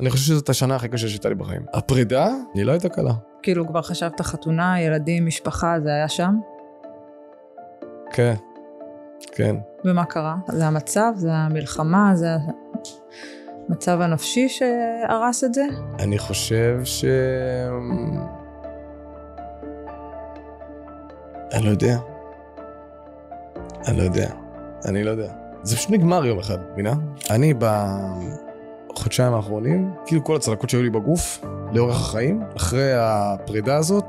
אני חושב שזאת השנה הכי קשה שהייתה לי בחיים. הפרידה, היא לא הייתה קלה. כאילו כבר חשבת חתונה, ילדים, משפחה, זה היה שם? כן, כן. ומה קרה? זה המצב? זה המלחמה? זה המצב הנפשי שהרס את זה? אני חושב ש... אני לא יודע. אני לא יודע. אני לא יודע. זה פשוט נגמר יום אחד, מבינה? אני ב... בחודשיים האחרונים, כאילו כל הצלקות שהיו לי בגוף, לאורך החיים, אחרי הפרידה הזאת,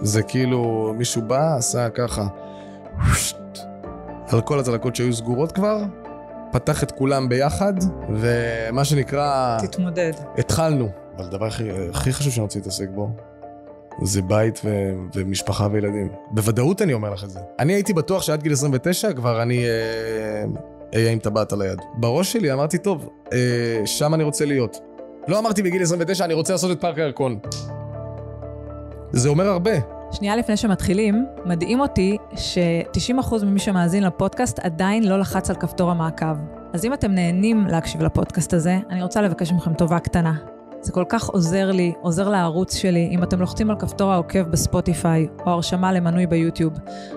זה כאילו מישהו בא, עשה ככה, על כל הצלקות שהיו סגורות כבר, פתח את כולם ביחד, ומה שנקרא... תתמודד. התחלנו. אבל הדבר הכי, הכי חשוב שאני רוצה להתעסק בו, זה בית ו, ומשפחה וילדים. בוודאות אני אומר לך את זה. אני הייתי בטוח שעד גיל 29 כבר אני... אה, אה, עם טבעת על היד. בראש שלי אמרתי, טוב, אה, שם אני רוצה להיות. לא אמרתי בגיל 29, אני רוצה לעשות את פארק הירקון. זה אומר הרבה. שנייה לפני שמתחילים, מדהים אותי ש-90% ממי שמאזין לפודקאסט עדיין לא לחץ על כפתור המעקב. אז אם אתם נהנים להקשיב לפודקאסט הזה, אני רוצה לבקש מכם טובה קטנה. זה כל כך עוזר לי, עוזר לערוץ שלי, אם אתם לוחצים על כפתור העוקב בספוטיפיי, או הרשמה למנוי ביוטיוב.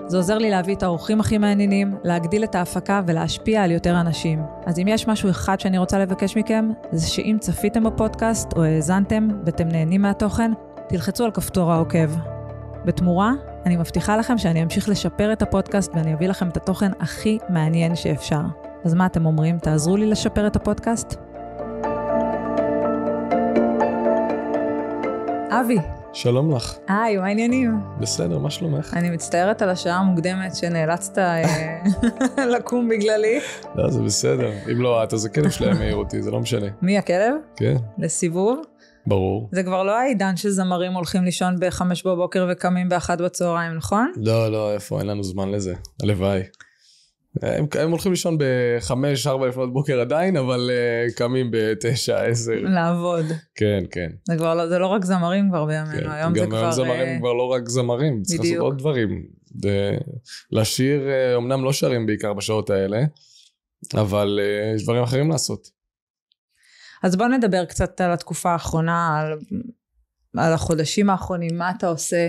זה עוזר לי להביא את האורחים הכי מעניינים, להגדיל את ההפקה ולהשפיע על יותר אנשים. אז אם יש משהו אחד שאני רוצה לבקש מכם, זה שאם צפיתם בפודקאסט או האזנתם ואתם נהנים מהתוכן, תלחצו על כפתור העוקב. בתמורה, אני מבטיחה לכם שאני אמשיך לשפר את הפודקאסט ואני אביא לכם את התוכן הכי מעניין שאפשר. אז מה אתם אומרים? תעזרו לי לשפר את הפודקאסט? אבי. שלום לך. היי, מה העניינים? בסדר, מה שלומך? אני מצטערת על השעה המוקדמת שנאלצת אה, לקום בגללי. לא, זה בסדר. אם לא את, אז הכלב שלהם מעיר אותי, זה לא משנה. מי, הכלב? כן. לסיבוב? ברור. זה כבר לא העידן שזמרים הולכים לישון בחמש בבוקר וקמים באחת בצהריים, נכון? לא, לא, איפה? אין לנו זמן לזה. הלוואי. הם, הם הולכים לישון ב-5-4 לפנות בוקר עדיין, אבל uh, קמים ב-9-10. לעבוד. כן, כן. זה כבר לא, זה לא רק זמרים כבר בימינו, כן, היום זה כבר... גם היום זמרים אה, כבר לא רק זמרים, בדיוק. צריך לעשות עוד דברים. זה, לשיר, אה, אמנם לא שרים בעיקר בשעות האלה, אבל uh, יש דברים אחרים לעשות. אז בוא נדבר קצת על התקופה האחרונה, על, על החודשים האחרונים, מה אתה עושה?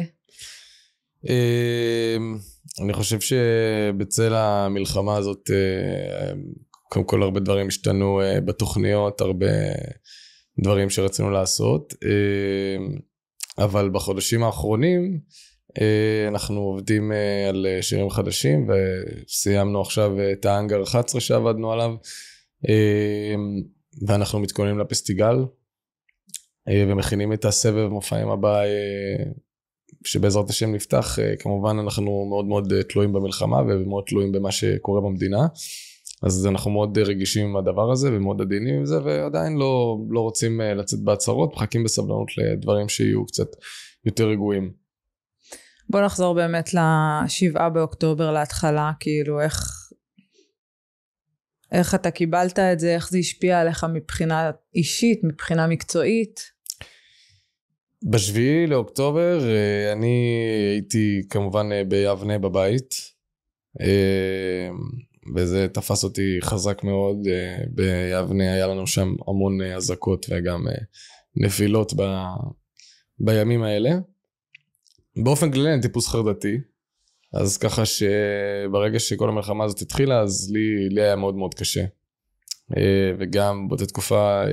אמ, אני חושב שבצל המלחמה הזאת, אה, קודם כל הרבה דברים השתנו אה, בתוכניות, הרבה דברים שרצינו לעשות, אה, אבל בחודשים האחרונים אנחנו עובדים על שירים חדשים, וסיימנו עכשיו את האנגר 11 שעבדנו עליו, ואנחנו מתכוננים לפסטיגל, ומכינים את הסבב מופעים הבא שבעזרת השם נפתח, אה, כמובן אנחנו מאוד מאוד אה, תלויים במלחמה ומאוד תלויים במה שקורה במדינה. אז אנחנו מאוד אה, רגישים עם הדבר הזה ומאוד עדינים עם זה ועדיין לא, לא רוצים לצאת בהצהרות, מחכים בסבלנות לדברים שיהיו קצת יותר רגועים. בוא נחזור באמת לשבעה באוקטובר להתחלה, כאילו איך, איך אתה קיבלת את זה, איך זה השפיע עליך מבחינה אישית, מבחינה מקצועית? בשביעי לאוקטובר אה, אני הייתי כמובן אה, ביבנה בבית, אה, וזה תפס אותי חזק מאוד. ביבנה היה לנו שם המון אזעקות וגם נפילות ב... בימים האלה. באופן כללי אני טיפוס חרדתי, אז ככה שברגע שכל המלחמה הזאת התחילה, אז לי, לי היה מאוד מאוד קשה. וגם באותה תקופה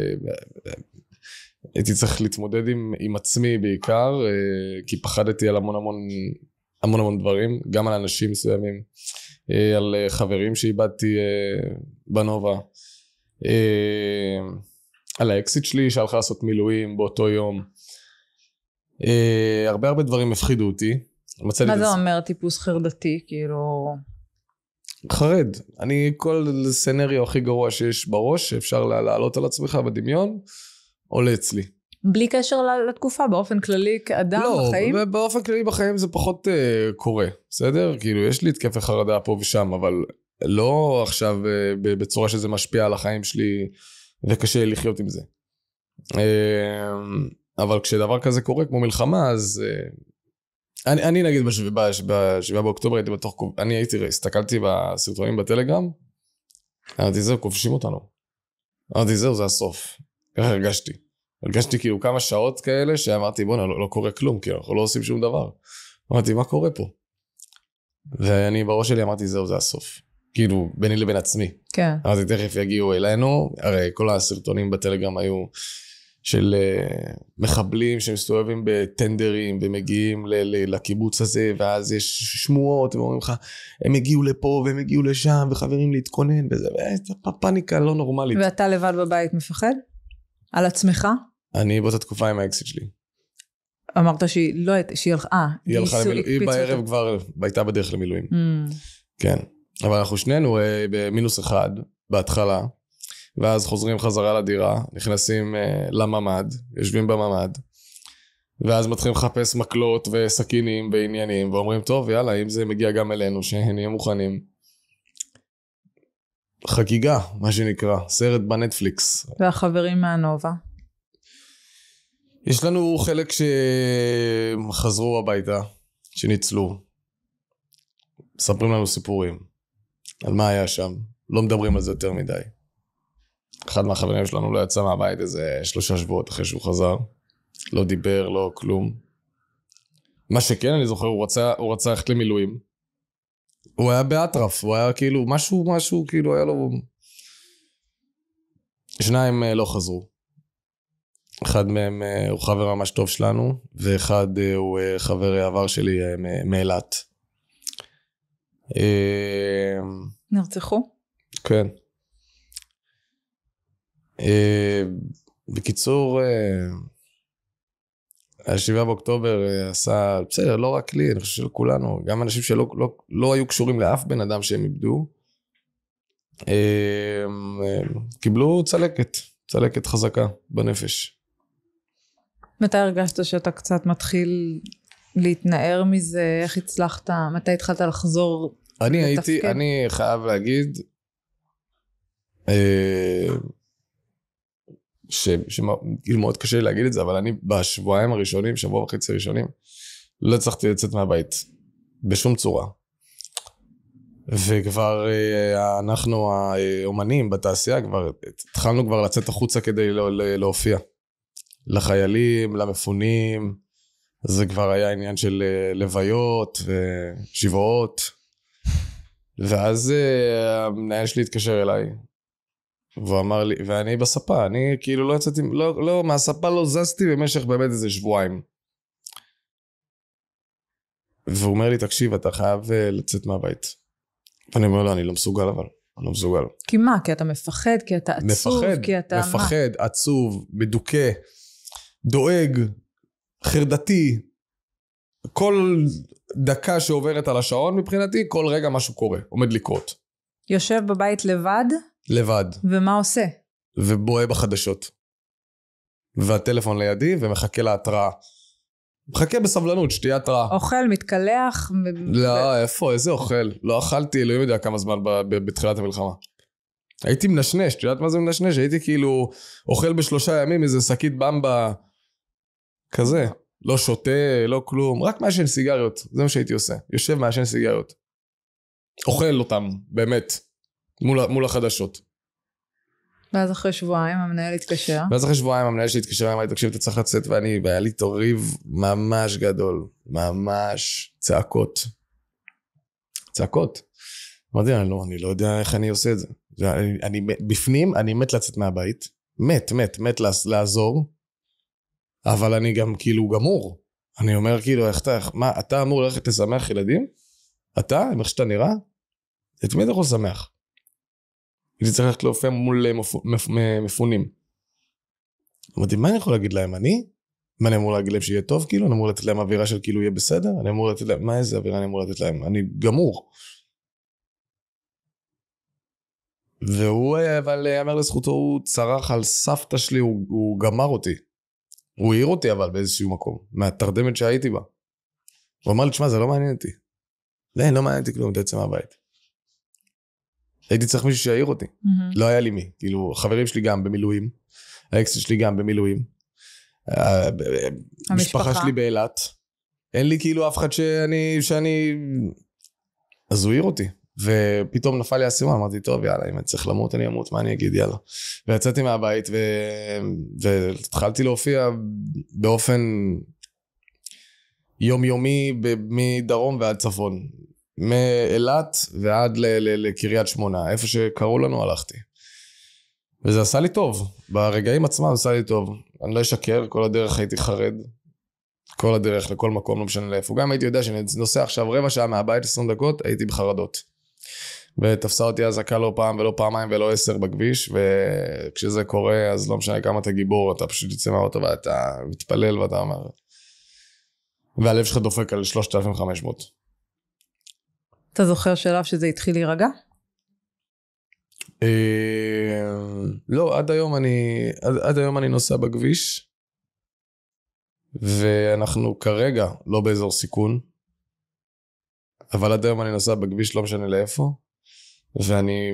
הייתי צריך להתמודד עם, עם עצמי בעיקר, אה, כי פחדתי על המון המון, המון המון דברים, גם על אנשים מסוימים, אה, על אה, חברים שאיבדתי בנובה, על האקסיט שלי שהלכה לעשות מילואים באותו יום. הרבה הרבה דברים הפחידו אותי. מה זה את... אומר טיפוס חרדתי? כאילו... חרד. אני כל סנריו הכי גרוע שיש בראש, שאפשר להעלות על עצמך בדמיון. עולה אצלי. בלי קשר לתקופה, באופן כללי כאדם לא, בחיים? לא, באופן כללי בחיים זה פחות uh, קורה, בסדר? כאילו, יש לי התקפי חרדה פה ושם, אבל לא עכשיו uh, בצורה שזה משפיע על החיים שלי וקשה לי לחיות עם זה. Uh, אבל כשדבר כזה קורה, כמו מלחמה, אז... Uh, אני, אני נגיד בשבעה בשבע באוקטובר הייתי בתוך... אני הייתי, הסתכלתי בסרטונים בטלגרם, אמרתי, זהו, כובשים אותנו. אמרתי, זהו, זה הסוף. ככה הרגשתי. הרגשתי כאילו כמה שעות כאלה שאמרתי בואנה לא, לא קורה כלום כאילו אנחנו לא עושים שום דבר. אמרתי מה קורה פה? ואני בראש שלי אמרתי זהו זה הסוף. כאילו ביני לבין עצמי. כן. אמרתי תכף יגיעו אלינו הרי כל הסרטונים בטלגרם היו של uh, מחבלים שמסתובבים בטנדרים ומגיעים ל- ל- לקיבוץ הזה ואז יש שמועות הם אומרים לך הם הגיעו לפה והם הגיעו לשם וחברים להתכונן וזה פאניקה לא נורמלית. ואתה לבד בבית מפחד? על עצמך? אני באותה תקופה עם האקסיט שלי. אמרת שהיא לא הייתה, שהיא הלכה, אה, היא הלכה למילואים, היא בערב אותו. כבר הייתה בדרך למילואים. Mm. כן. אבל אנחנו שנינו אה, במינוס אחד בהתחלה, ואז חוזרים חזרה לדירה, נכנסים אה, לממ"ד, יושבים בממ"ד, ואז מתחילים לחפש מקלות וסכינים ועניינים, ואומרים, טוב, יאללה, אם זה מגיע גם אלינו, שנהיה מוכנים. חגיגה, מה שנקרא, סרט בנטפליקס. והחברים מהנובה? יש לנו חלק שחזרו הביתה, שניצלו, מספרים לנו סיפורים על מה היה שם, לא מדברים על זה יותר מדי. אחד מהחברים שלנו לא יצא מהבית איזה שלושה שבועות אחרי שהוא חזר, לא דיבר, לא כלום. מה שכן, אני זוכר, הוא רצה, הוא רצה ללכת למילואים. הוא היה באטרף, הוא היה כאילו, משהו, משהו, כאילו, היה לו... שניים אה, לא חזרו. אחד מהם אה, הוא חבר ממש טוב שלנו, ואחד אה, הוא חבר העבר שלי מאילת. נרצחו? כן. בקיצור, השבעה באוקטובר אה, עשה, בסדר, לא רק לי, אני חושב שלכולנו, גם אנשים שלא לא, לא היו קשורים לאף בן אדם שהם איבדו, אמ, אמ, קיבלו צלקת, צלקת חזקה בנפש. מתי הרגשת שאתה קצת מתחיל להתנער מזה? איך הצלחת? מתי התחלת לחזור אני לתפקד? הייתי, אני חייב להגיד, אה, שכאילו מאוד קשה לי להגיד את זה, אבל אני בשבועיים הראשונים, שבוע וחצי ראשונים, לא הצלחתי לצאת מהבית. בשום צורה. וכבר אה, אנחנו האומנים בתעשייה כבר התחלנו כבר לצאת החוצה כדי לא, לא, להופיע. לחיילים, למפונים, זה כבר היה עניין של אה, לוויות ושבעות. ואז אה, המנהל שלי התקשר אליי והוא אמר לי, ואני בספה, אני כאילו לא יצאתי, לא, לא, מהספה לא זזתי במשך באמת איזה שבועיים. והוא אומר לי, תקשיב, אתה חייב אה, לצאת מהבית. ואני אומר לו, אני לא מסוגל אבל, אני לא מסוגל. כי מה? כי אתה מפחד? כי אתה עצוב? מפחד, כי אתה... מפחד, מה? עצוב, מדוכא, דואג, חרדתי. כל דקה שעוברת על השעון מבחינתי, כל רגע משהו קורה, עומד לקרות. יושב בבית לבד? לבד. ומה עושה? ובוהה בחדשות. והטלפון לידי ומחכה להתראה. מחכה בסבלנות, שתהיה התראה. אוכל, מתקלח. לא, ו... איפה, איזה אוכל? לא אכלתי, אלוהים יודע כמה זמן ב- ב- בתחילת המלחמה. הייתי מנשנש, את יודעת מה זה מנשנש? הייתי כאילו אוכל בשלושה ימים איזה שקית במבה כזה. לא שותה, לא כלום, רק מעשן סיגריות, זה מה שהייתי עושה. יושב מעשן סיגריות. אוכל אותם, באמת. מול, מול החדשות. ואז אחרי שבועיים המנהל התקשר. ואז אחרי שבועיים המנהל שלי התקשר, אמר לי, תקשיב, אתה צריך לצאת, ואני, והיה לי איתו ריב ממש גדול, ממש צעקות. צעקות. אמרתי אני, לא, אני לא יודע איך אני עושה את זה. אני, אני בפנים, אני מת לצאת מהבית, מת, מת, מת לעזור, אבל אני גם כאילו גמור. אני אומר כאילו, איך אתה, איך, מה, אתה אמור ללכת לשמח ילדים? אתה, עם איך שאתה נראה? את מי אתה יכול לשמח? הייתי צריך ללכת להופיע מול אה, אה, מפונים. אמרתי, מה אני יכול להגיד להם, אני? מה אני אמור להגיד להם שיהיה טוב, כאילו? אני אמור לתת להם אווירה של כאילו יהיה בסדר? אני אמור לתת להם, מה איזה אווירה אני אמור לתת להם? אני גמור. והוא, אה, אבל יאמר לזכותו, הוא צרח על סבתא שלי, הוא, הוא גמר אותי. הוא העיר אותי אבל באיזשהו מקום, מהתרדמת שהייתי בה. הוא אמר לי, תשמע, זה לא מעניין אותי. לא, לא מעניין אותי כלום, תצא מהבית. הייתי צריך מישהו שיעיר אותי. Mm-hmm. לא היה לי מי. כאילו, חברים שלי גם במילואים, האקס שלי גם במילואים. אה, המשפחה שלי באילת. אין לי כאילו אף אחד שאני... שאני... אז הוא העיר אותי. ופתאום נפל לי האסימון, אמרתי, טוב, יאללה, אם אני צריך למות, אני אמות, מה אני אגיד, יאללה. ויצאתי מהבית ו... והתחלתי להופיע באופן יומיומי מדרום ועד צפון. מאילת ועד לקריית שמונה. איפה שקראו לנו הלכתי. וזה עשה לי טוב. ברגעים עצמם עשה לי טוב. אני לא אשקר, כל הדרך הייתי חרד. כל הדרך, לכל מקום, לא משנה לאיפה. גם הייתי יודע שאני נוסע עכשיו רבע שעה מהבית, 20 דקות, הייתי בחרדות. ותפסה אותי אזעקה לא פעם ולא פעמיים ולא עשר בכביש, וכשזה קורה, אז לא משנה כמה אתה גיבור, אתה פשוט יוצא מהאוטו ואתה מתפלל ואתה אומר... והלב שלך דופק על 3,500. אתה זוכר שלב שזה התחיל להירגע? אה, לא, עד היום אני, עד, עד היום אני נוסע בכביש, ואנחנו כרגע לא באזור סיכון, אבל עד היום אני נוסע בכביש לא משנה לאיפה, ואני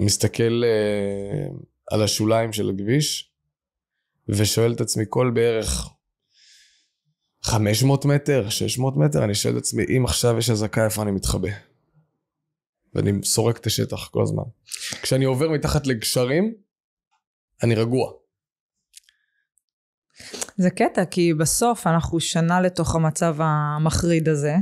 מסתכל uh, על השוליים של הכביש, ושואל את עצמי כל בערך 500 מטר, 600 מטר, אני שואל את עצמי, אם עכשיו יש אזעקה, איפה אני מתחבא? ואני סורק את השטח כל הזמן. כשאני עובר מתחת לגשרים, אני רגוע. זה קטע, כי בסוף אנחנו שנה לתוך המצב המחריד הזה,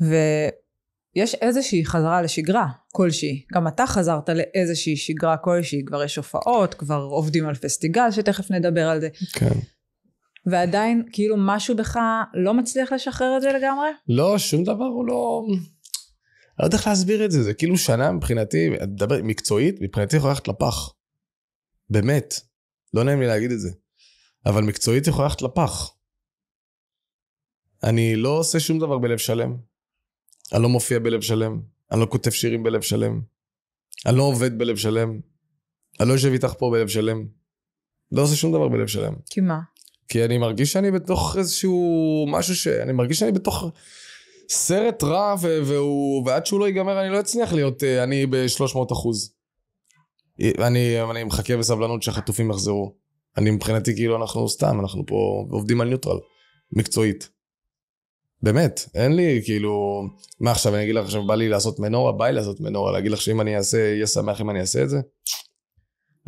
ויש איזושהי חזרה לשגרה כלשהי. גם אתה חזרת לאיזושהי שגרה כלשהי, כבר יש הופעות, כבר עובדים על פסטיגל, שתכף נדבר על זה. כן. ועדיין כאילו משהו בך לא מצליח לשחרר את זה לגמרי? לא, שום דבר הוא לא... אני לא יודע איך להסביר את זה, זה כאילו שנה מבחינתי, אני מדבר מקצועית, מבחינתי יכולה ללכת לפח. באמת. לא נעים לי להגיד את זה. אבל מקצועית יכולה ללכת לפח. אני לא עושה שום דבר בלב שלם. אני לא מופיע בלב שלם. אני לא כותב שירים בלב שלם. אני לא עובד בלב שלם. אני לא יושב איתך פה בלב שלם. לא עושה שום דבר בלב שלם. כי מה? כי אני מרגיש שאני בתוך איזשהו משהו ש... אני מרגיש שאני בתוך סרט רע, ו... והוא... ועד שהוא לא ייגמר אני לא אצליח להיות אה, אני ב-300 אחוז. אני, אני מחכה בסבלנות שהחטופים יחזרו. אני מבחינתי כאילו אנחנו סתם, אנחנו פה עובדים על ניוטרל, מקצועית. באמת, אין לי כאילו... מה עכשיו, אני אגיד לך עכשיו, בא לי לעשות מנורה, בא לי לעשות מנורה, להגיד לך שאם אני אעשה, יהיה שמח אם אני אעשה את זה?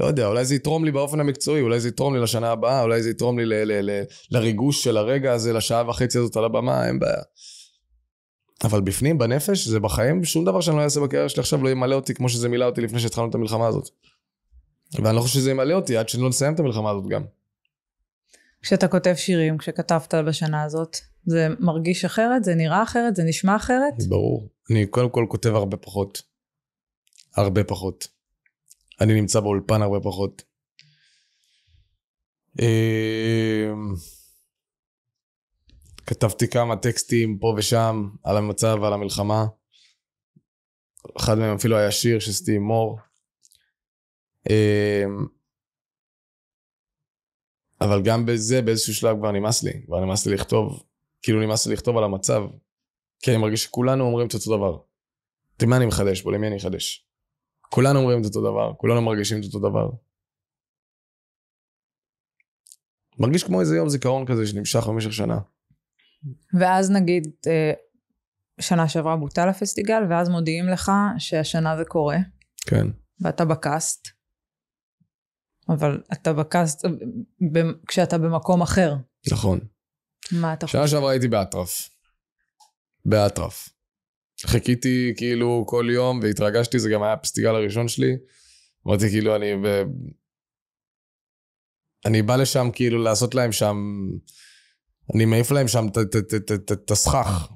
לא יודע, אולי זה יתרום לי באופן המקצועי, אולי זה יתרום לי לשנה הבאה, אולי זה יתרום לי ל- ל- ל- לריגוש של הרגע הזה, לשעה וחצי הזאת על הבמה, אין בעיה. אבל בפנים, בנפש, זה בחיים, שום דבר שאני לא אעשה בקריירה שלי עכשיו לא ימלא אותי כמו שזה מילא אותי לפני שהתחלנו את המלחמה הזאת. ואני לא חושב שזה ימלא אותי עד שלא נסיים את המלחמה הזאת גם. כשאתה כותב שירים, כשכתבת בשנה הזאת, זה מרגיש אחרת? זה נראה אחרת? זה נשמע אחרת? ברור. אני קודם כל כותב הרבה פחות. הרבה פחות. אני נמצא באולפן הרבה פחות. אמ, כתבתי כמה טקסטים פה ושם על המצב ועל המלחמה. אחד מהם אפילו היה שיר שעשיתי עם מור. אמ, אבל גם בזה באיזשהו שלב כבר נמאס לי, כבר נמאס לי לכתוב, כאילו נמאס לי לכתוב על המצב. כי אני מרגיש שכולנו אומרים את אותו דבר. מה אני מחדש פה? למי אני אחדש? כולנו אומרים את אותו דבר, כולנו מרגישים את אותו דבר. מרגיש כמו איזה יום זיכרון כזה שנמשך במשך שנה. ואז נגיד, אה, שנה שעברה בוטל הפסטיגל, ואז מודיעים לך שהשנה זה קורה. כן. ואתה בקאסט. אבל אתה בקאסט אה, כשאתה במקום אחר. נכון. מה אתה חושב? שנה שעברה הייתי באטרף. באטרף. חיכיתי כאילו כל יום והתרגשתי, זה גם היה הפסטיגל הראשון שלי. אמרתי כאילו אני... ב... אני בא לשם כאילו לעשות להם שם... אני מעיף להם שם את הסכך.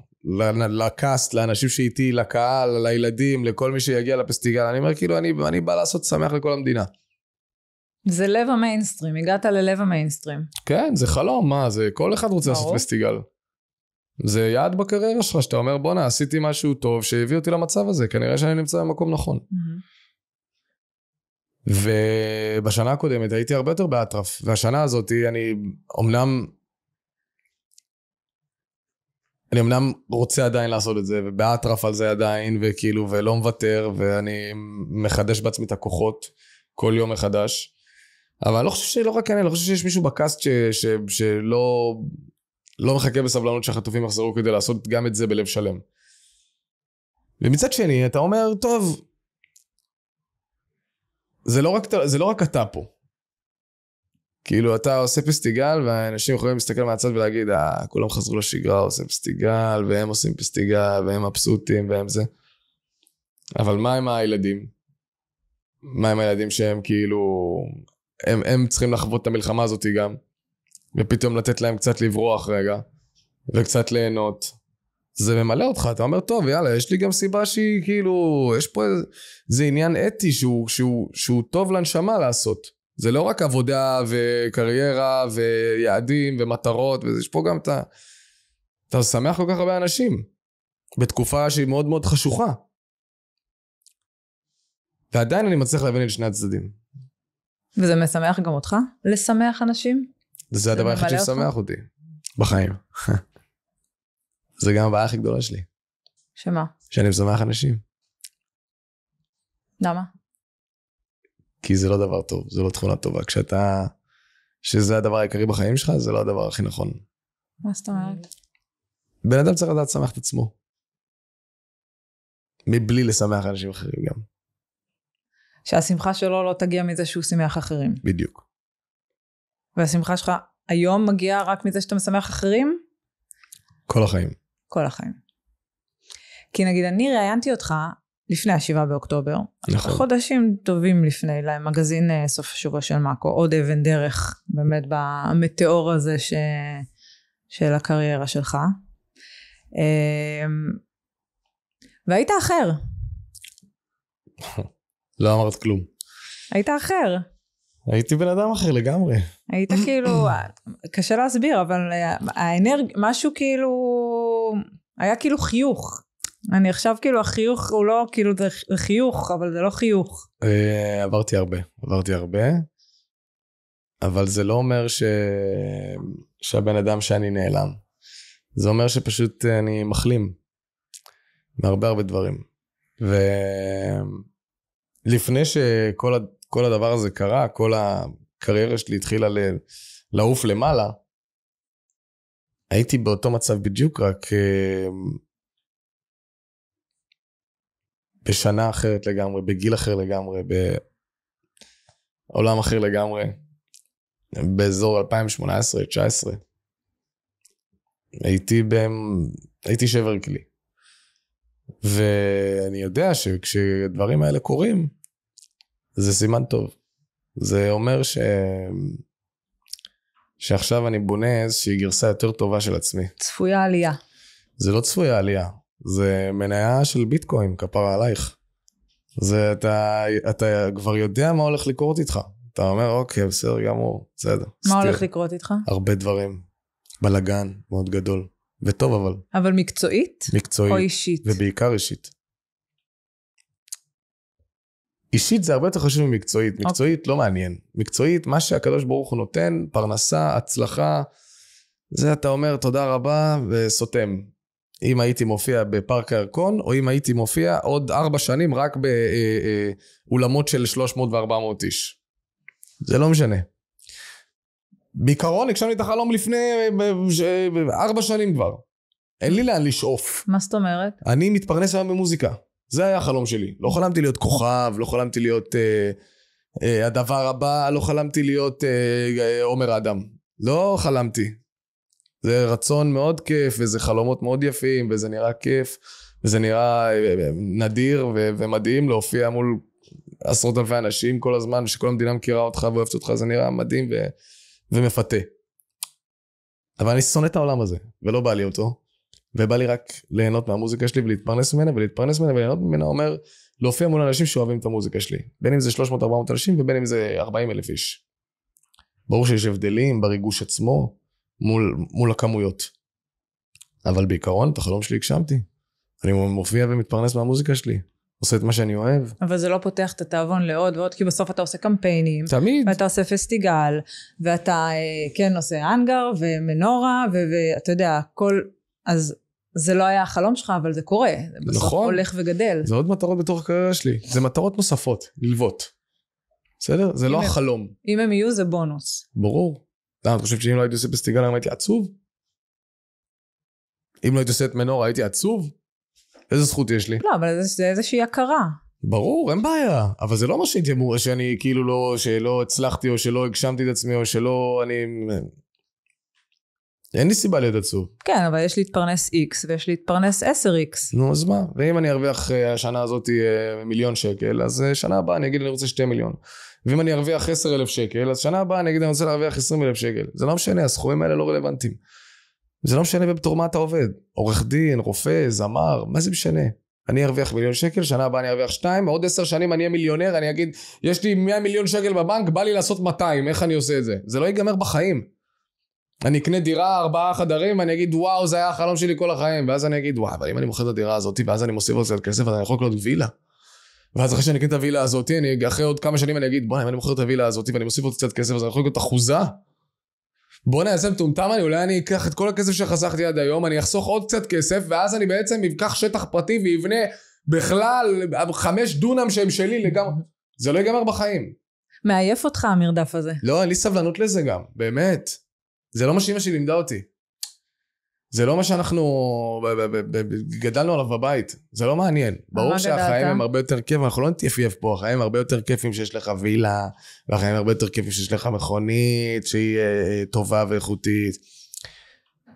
לקאסט, לאנשים שאיתי, לקהל, לילדים, לכל מי שיגיע לפסטיגל. אני אומר כאילו אני, אני בא לעשות שמח לכל המדינה. זה לב המיינסטרים, הגעת ללב המיינסטרים. כן, זה חלום, מה, זה כל אחד רוצה ברור. לעשות פסטיגל. זה יעד בקריירה שלך, שאתה אומר בואנה עשיתי משהו טוב שהביא אותי למצב הזה, כנראה שאני נמצא במקום נכון. Mm-hmm. ובשנה הקודמת הייתי הרבה יותר באטרף, והשנה הזאת אני אמנם... אני אמנם רוצה עדיין לעשות את זה, ובאטרף על זה עדיין, וכאילו, ולא מוותר, ואני מחדש בעצמי את הכוחות כל יום מחדש. אבל אני לא חושב שלא רק אני, אני לא חושב שיש מישהו בקאסט ש, ש, שלא לא מחכה בסבלנות שהחטופים יחזרו כדי לעשות גם את זה בלב שלם. ומצד שני, אתה אומר, טוב, זה לא רק, זה לא רק אתה פה. כאילו, אתה עושה פסטיגל, והאנשים יכולים להסתכל מהצד ולהגיד, אה, כולם חזרו לשגרה, עושים פסטיגל, והם עושים פסטיגל, והם מבסוטים, והם זה. אבל מה עם הילדים? מה עם הילדים שהם כאילו... הם, הם צריכים לחוות את המלחמה הזאת גם. ופתאום לתת להם קצת לברוח רגע, וקצת ליהנות. זה ממלא אותך, אתה אומר, טוב, יאללה, יש לי גם סיבה שהיא כאילו, יש פה איזה עניין אתי שהוא, שהוא, שהוא טוב לנשמה לעשות. זה לא רק עבודה וקריירה ויעדים ומטרות, ויש פה גם את ה... אתה שמח כל כך הרבה אנשים, בתקופה שהיא מאוד מאוד חשוכה. ועדיין אני מצליח להבין את שני הצדדים. וזה משמח גם אותך, לשמח אנשים? זה הדבר היחיד ששמח אותי בחיים. זה גם הבעיה הכי גדולה שלי. שמה? שאני משמח אנשים. למה? כי זה לא דבר טוב, זה לא תכונה טובה. כשאתה... שזה הדבר העיקרי בחיים שלך, זה לא הדבר הכי נכון. מה זאת אומרת? בן אדם צריך לדעת לשמח את עצמו. מבלי לשמח אנשים אחרים גם. שהשמחה שלו לא תגיע מזה שהוא שימח אחרים. בדיוק. והשמחה שלך היום מגיעה רק מזה שאתה משמח אחרים? כל החיים. כל החיים. כי נגיד אני ראיינתי אותך לפני השבעה באוקטובר. נכון. חודשים טובים לפני למגזין אה, סוף השבוע של מאקו, עוד אבן דרך באמת במטאור הזה ש... של הקריירה שלך. אמ, והיית אחר. לא אמרת כלום. היית אחר. הייתי בן אדם אחר לגמרי. היית כאילו, קשה להסביר, אבל אה, האנרג... משהו כאילו... היה כאילו חיוך. אני עכשיו כאילו החיוך הוא לא כאילו זה חיוך אבל זה לא חיוך. אה, עברתי הרבה עברתי הרבה אבל זה לא אומר ש... שהבן אדם שאני נעלם. זה אומר שפשוט אה, אני מחלים מהרבה הרבה דברים. ולפני שכל כל הדבר הזה קרה, כל הקריירה שלי התחילה ל... לעוף למעלה, הייתי באותו מצב בדיוק, רק אמ, בשנה אחרת לגמרי, בגיל אחר לגמרי, בעולם אחר לגמרי, באזור 2018-2019. הייתי, בהם, הייתי שבר כלי. ואני יודע שכשדברים האלה קורים, זה סימן טוב. זה אומר ש... שעכשיו אני בונה איזושהי גרסה יותר טובה של עצמי. צפויה עלייה. זה לא צפויה עלייה, זה מניה של ביטקוין, כפרה עלייך. זה אתה, אתה כבר יודע מה הולך לקרות איתך. אתה אומר, אוקיי, בסדר גמור, בסדר. מה סטיר. הולך לקרות איתך? הרבה דברים. בלאגן מאוד גדול. וטוב אבל. אבל מקצועית? מקצועית. או אישית? ובעיקר אישית. אישית זה הרבה יותר חשוב ממקצועית. אוקיי. מקצועית okay. לא מעניין. מקצועית, מה שהקדוש ברוך הוא נותן, פרנסה, הצלחה, זה אתה אומר תודה רבה וסותם. אם הייתי מופיע בפארק הירקון, או אם הייתי מופיע עוד ארבע שנים רק באולמות אה, אה, של 300 ו-400 איש. זה לא משנה. בעיקרון הקשבתי את החלום לפני אה, ארבע שנים כבר. אין לי לאן לשאוף. מה זאת אומרת? אני מתפרנס היום במוזיקה. זה היה החלום שלי. לא חלמתי להיות כוכב, לא חלמתי להיות אה, אה, הדבר הבא, לא חלמתי להיות אה, אה עומר אה, אדם. לא חלמתי. זה רצון מאוד כיף, וזה חלומות מאוד יפים, וזה נראה כיף, וזה נראה אה, אה, נדיר ו- ומדהים להופיע מול עשרות אלפי אנשים כל הזמן, שכל המדינה מכירה אותך ואוהבת אותך, זה נראה מדהים ו- ומפתה. אבל אני שונא את העולם הזה, ולא בא לי אותו. ובא לי רק ליהנות מהמוזיקה שלי ולהתפרנס ממנה ולהתפרנס ממנה וליהנות ממנה אומר להופיע מול אנשים שאוהבים את המוזיקה שלי בין אם זה 300-400 אנשים ובין אם זה 40 אלף איש. ברור שיש הבדלים בריגוש עצמו מול, מול הכמויות. אבל בעיקרון את החלום שלי הגשמתי. אני מופיע ומתפרנס מהמוזיקה שלי. עושה את מה שאני אוהב. אבל זה לא פותח את התאבון לעוד ועוד, כי בסוף אתה עושה קמפיינים. תמיד. ואתה עושה פסטיגל, ואתה אה, כן עושה אנגר ומנורה, ואתה יודע, כל, אז זה לא היה החלום שלך, אבל זה קורה. זה בסוף נכון. בסוף הולך וגדל. זה עוד מטרות בתוך הקריירה שלי. זה מטרות נוספות, ללוות. בסדר? זה לא הם, החלום. אם הם יהיו, זה בונוס. ברור. למה, את חושבת שאם לא הייתי עושה פסטיגל היום הייתי עצוב? אם לא הייתי עושה את מנורה הייתי עצוב? איזה זכות יש לי? לא, אבל זה, זה איזושהי הכרה. ברור, אין בעיה. אבל זה לא מה שאני, שאני כאילו לא, שלא הצלחתי או שלא הגשמתי את עצמי או שלא אני... אין לי סיבה להיות עצוב. כן, אבל יש להתפרנס X ויש להתפרנס 10X. נו, אז מה? ואם אני ארוויח אה, השנה הזאת אה, מיליון שקל, אז אה, שנה הבאה אני אגיד אני רוצה 2 מיליון. ואם אני ארוויח אלף שקל, אז שנה הבאה אני אגיד אני רוצה להרוויח אלף שקל. זה לא משנה, הסכומים האלה לא רלוונטיים. זה לא משנה בתור מה אתה עובד. עורך דין, רופא, זמר, מה זה משנה? אני ארוויח מיליון שקל, שנה הבאה אני ארוויח שתיים, עוד עשר שנים אני אהיה מיליונר, אני אגיד, יש לי 100 מיליון שקל בבנק, בא לי לעשות 200, איך אני עושה את זה? זה לא ייגמר בחיים. אני אקנה דירה ארבעה חדרים, אני אגיד וואו זה היה החלום שלי כל החיים, ואז אני אגיד וואו אבל אם אני מוכר את הדירה הזאת ואז אני מוסיף על זה כסף אז אני יכול לקנות וילה. ואז אחרי שאני אקנה את הווילה הזאת, אני, אחרי עוד כמה שנים אני אגיד בוא'נה אם אני מוכר את הווילה הזאת ואני מוסיף עוד קצת כסף אז אני יכול לקנות אחוזה. בוא'נה איזה מטומטם אני, אולי אני אקח את כל הכסף שחסכתי עד היום, אני אחסוך עוד קצת כסף ואז אני בעצם אקח שטח פרטי ואבנה בכלל חמש דונם שהם שלי לגמרי. זה לא ייגמר בחיים. מעייף אותך המרדף הזה. לא, אין לי סבלנות לזה גם, באמת. זה לא מה שאימא שלי לימדה אותי. זה לא מה שאנחנו גדלנו עליו בבית, זה לא מעניין. ברור שהחיים הם הרבה יותר כיף, אנחנו לא נתייפייף פה, החיים הרבה יותר כיפים שיש לך וילה, והחיים הרבה יותר כיפים שיש לך מכונית שהיא אה, אה, טובה ואיכותית,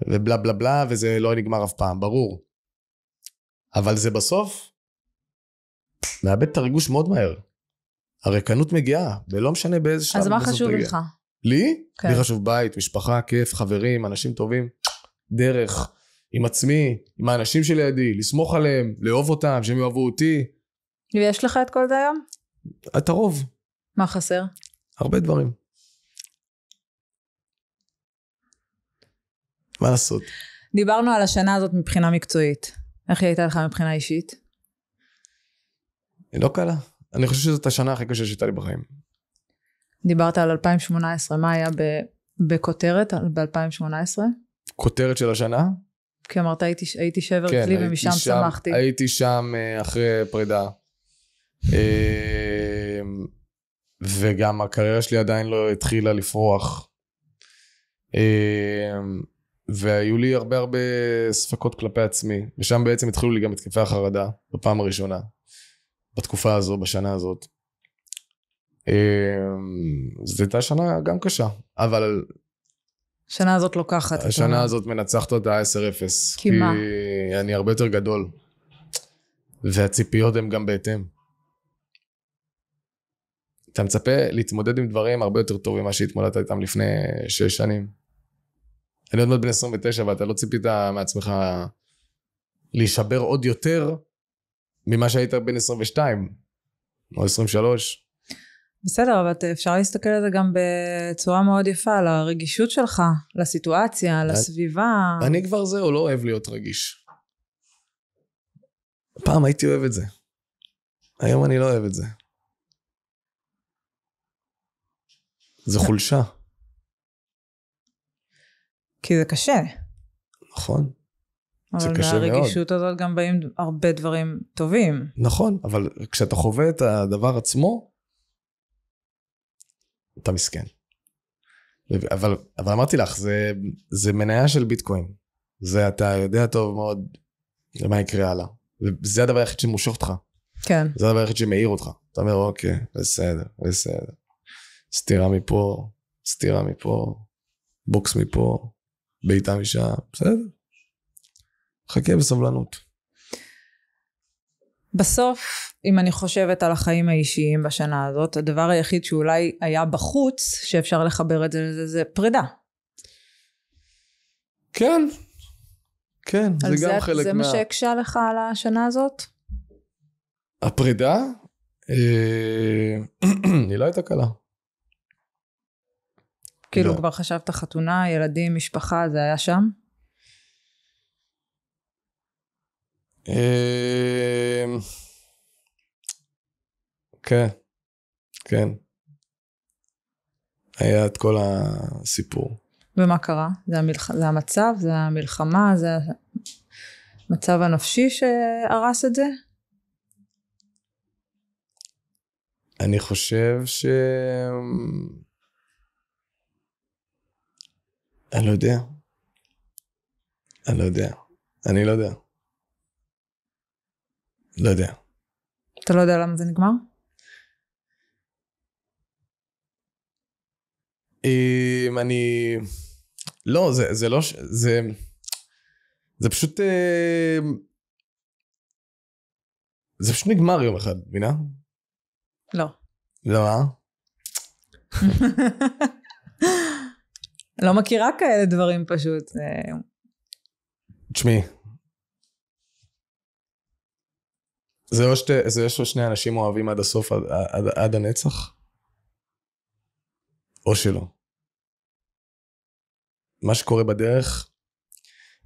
ובלה בלה בלה, וזה לא נגמר אף פעם, ברור. אבל זה בסוף מאבד את הריגוש מאוד מהר. הריקנות מגיעה, ולא משנה באיזה שלב אז מה חשוב לך? לי? כן. לי חשוב בית, משפחה, כיף, חברים, אנשים טובים, דרך, עם עצמי, עם האנשים שלידי, לסמוך עליהם, לאהוב אותם, שהם יאהבו אותי. ויש לך את כל זה היום? את הרוב. מה חסר? הרבה דברים. מה לעשות? דיברנו על השנה הזאת מבחינה מקצועית. איך היא הייתה לך מבחינה אישית? היא לא קלה. אני חושב שזאת השנה הכי קשה שהייתה לי בחיים. דיברת על 2018, מה היה ב, בכותרת ב-2018? כותרת של השנה? כי אמרת הייתי, הייתי שבר כן, אצלי ומשם שם, צמחתי. הייתי שם אה, אחרי פרידה. אה, וגם הקריירה שלי עדיין לא התחילה לפרוח. אה, והיו לי הרבה הרבה ספקות כלפי עצמי, ושם בעצם התחילו לי גם התקפי החרדה, בפעם הראשונה, בתקופה הזו, בשנה הזאת. אמ, זו הייתה שנה גם קשה, אבל... השנה הזאת לוקחת. השנה הזאת מנצחת אותה 10-0. כי מה? כי אני הרבה יותר גדול. והציפיות הן גם בהתאם. אתה מצפה להתמודד עם דברים הרבה יותר טוב ממה שהתמודדת איתם לפני 6 שנים. אני עוד מעט בן 29 ואתה לא ציפית מעצמך להישבר עוד יותר ממה שהיית בן 22 או 23. בסדר, אבל אפשר להסתכל על זה גם בצורה מאוד יפה, על הרגישות שלך, לסיטואציה, לסביבה. אני כבר זהו, לא אוהב להיות רגיש. פעם הייתי אוהב את זה. היום אני לא אוהב את זה. זה חולשה. כי זה קשה. נכון. זה קשה מאוד. אבל מהרגישות הזאת גם באים הרבה דברים טובים. נכון, אבל כשאתה חווה את הדבר עצמו, אתה מסכן. אבל, אבל אמרתי לך, זה, זה מניה של ביטקוין. זה אתה יודע טוב מאוד למה יקרה הלאה. וזה הדבר היחיד שמושך אותך. כן. זה הדבר היחיד שמאיר אותך. אתה אומר, אוקיי, בסדר, בסדר. סתירה מפה, סתירה מפה, בוקס מפה, בעיטה משם, בסדר. חכה בסבלנות. בסוף, אם אני חושבת על החיים האישיים בשנה הזאת, הדבר היחיד שאולי היה בחוץ, שאפשר לחבר את זה לזה, זה פרידה. כן, כן, זה, זה גם חלק מה... זה מה שהקשה לך על השנה הזאת? הפרידה? אה, היא לא הייתה קלה. כאילו לא. כבר חשבת חתונה, ילדים, משפחה, זה היה שם? אמ, כן, כן. היה את כל הסיפור. ומה קרה? זה, המלח... זה המצב? זה המלחמה? זה המצב הנפשי שהרס את זה? אני חושב ש... אני לא יודע. אני לא יודע. אני לא יודע. לא יודע. אתה לא יודע למה זה נגמר? אם אני... לא, זה, זה לא... ש... זה... זה פשוט... אה, זה פשוט נגמר יום אחד, מבינה? לא. לא, אה? לא מכירה כאלה דברים פשוט. תשמעי, זה או שתי, זה יש לו שני אנשים אוהבים עד הסוף, עד, עד, עד הנצח? או שלא. מה שקורה בדרך,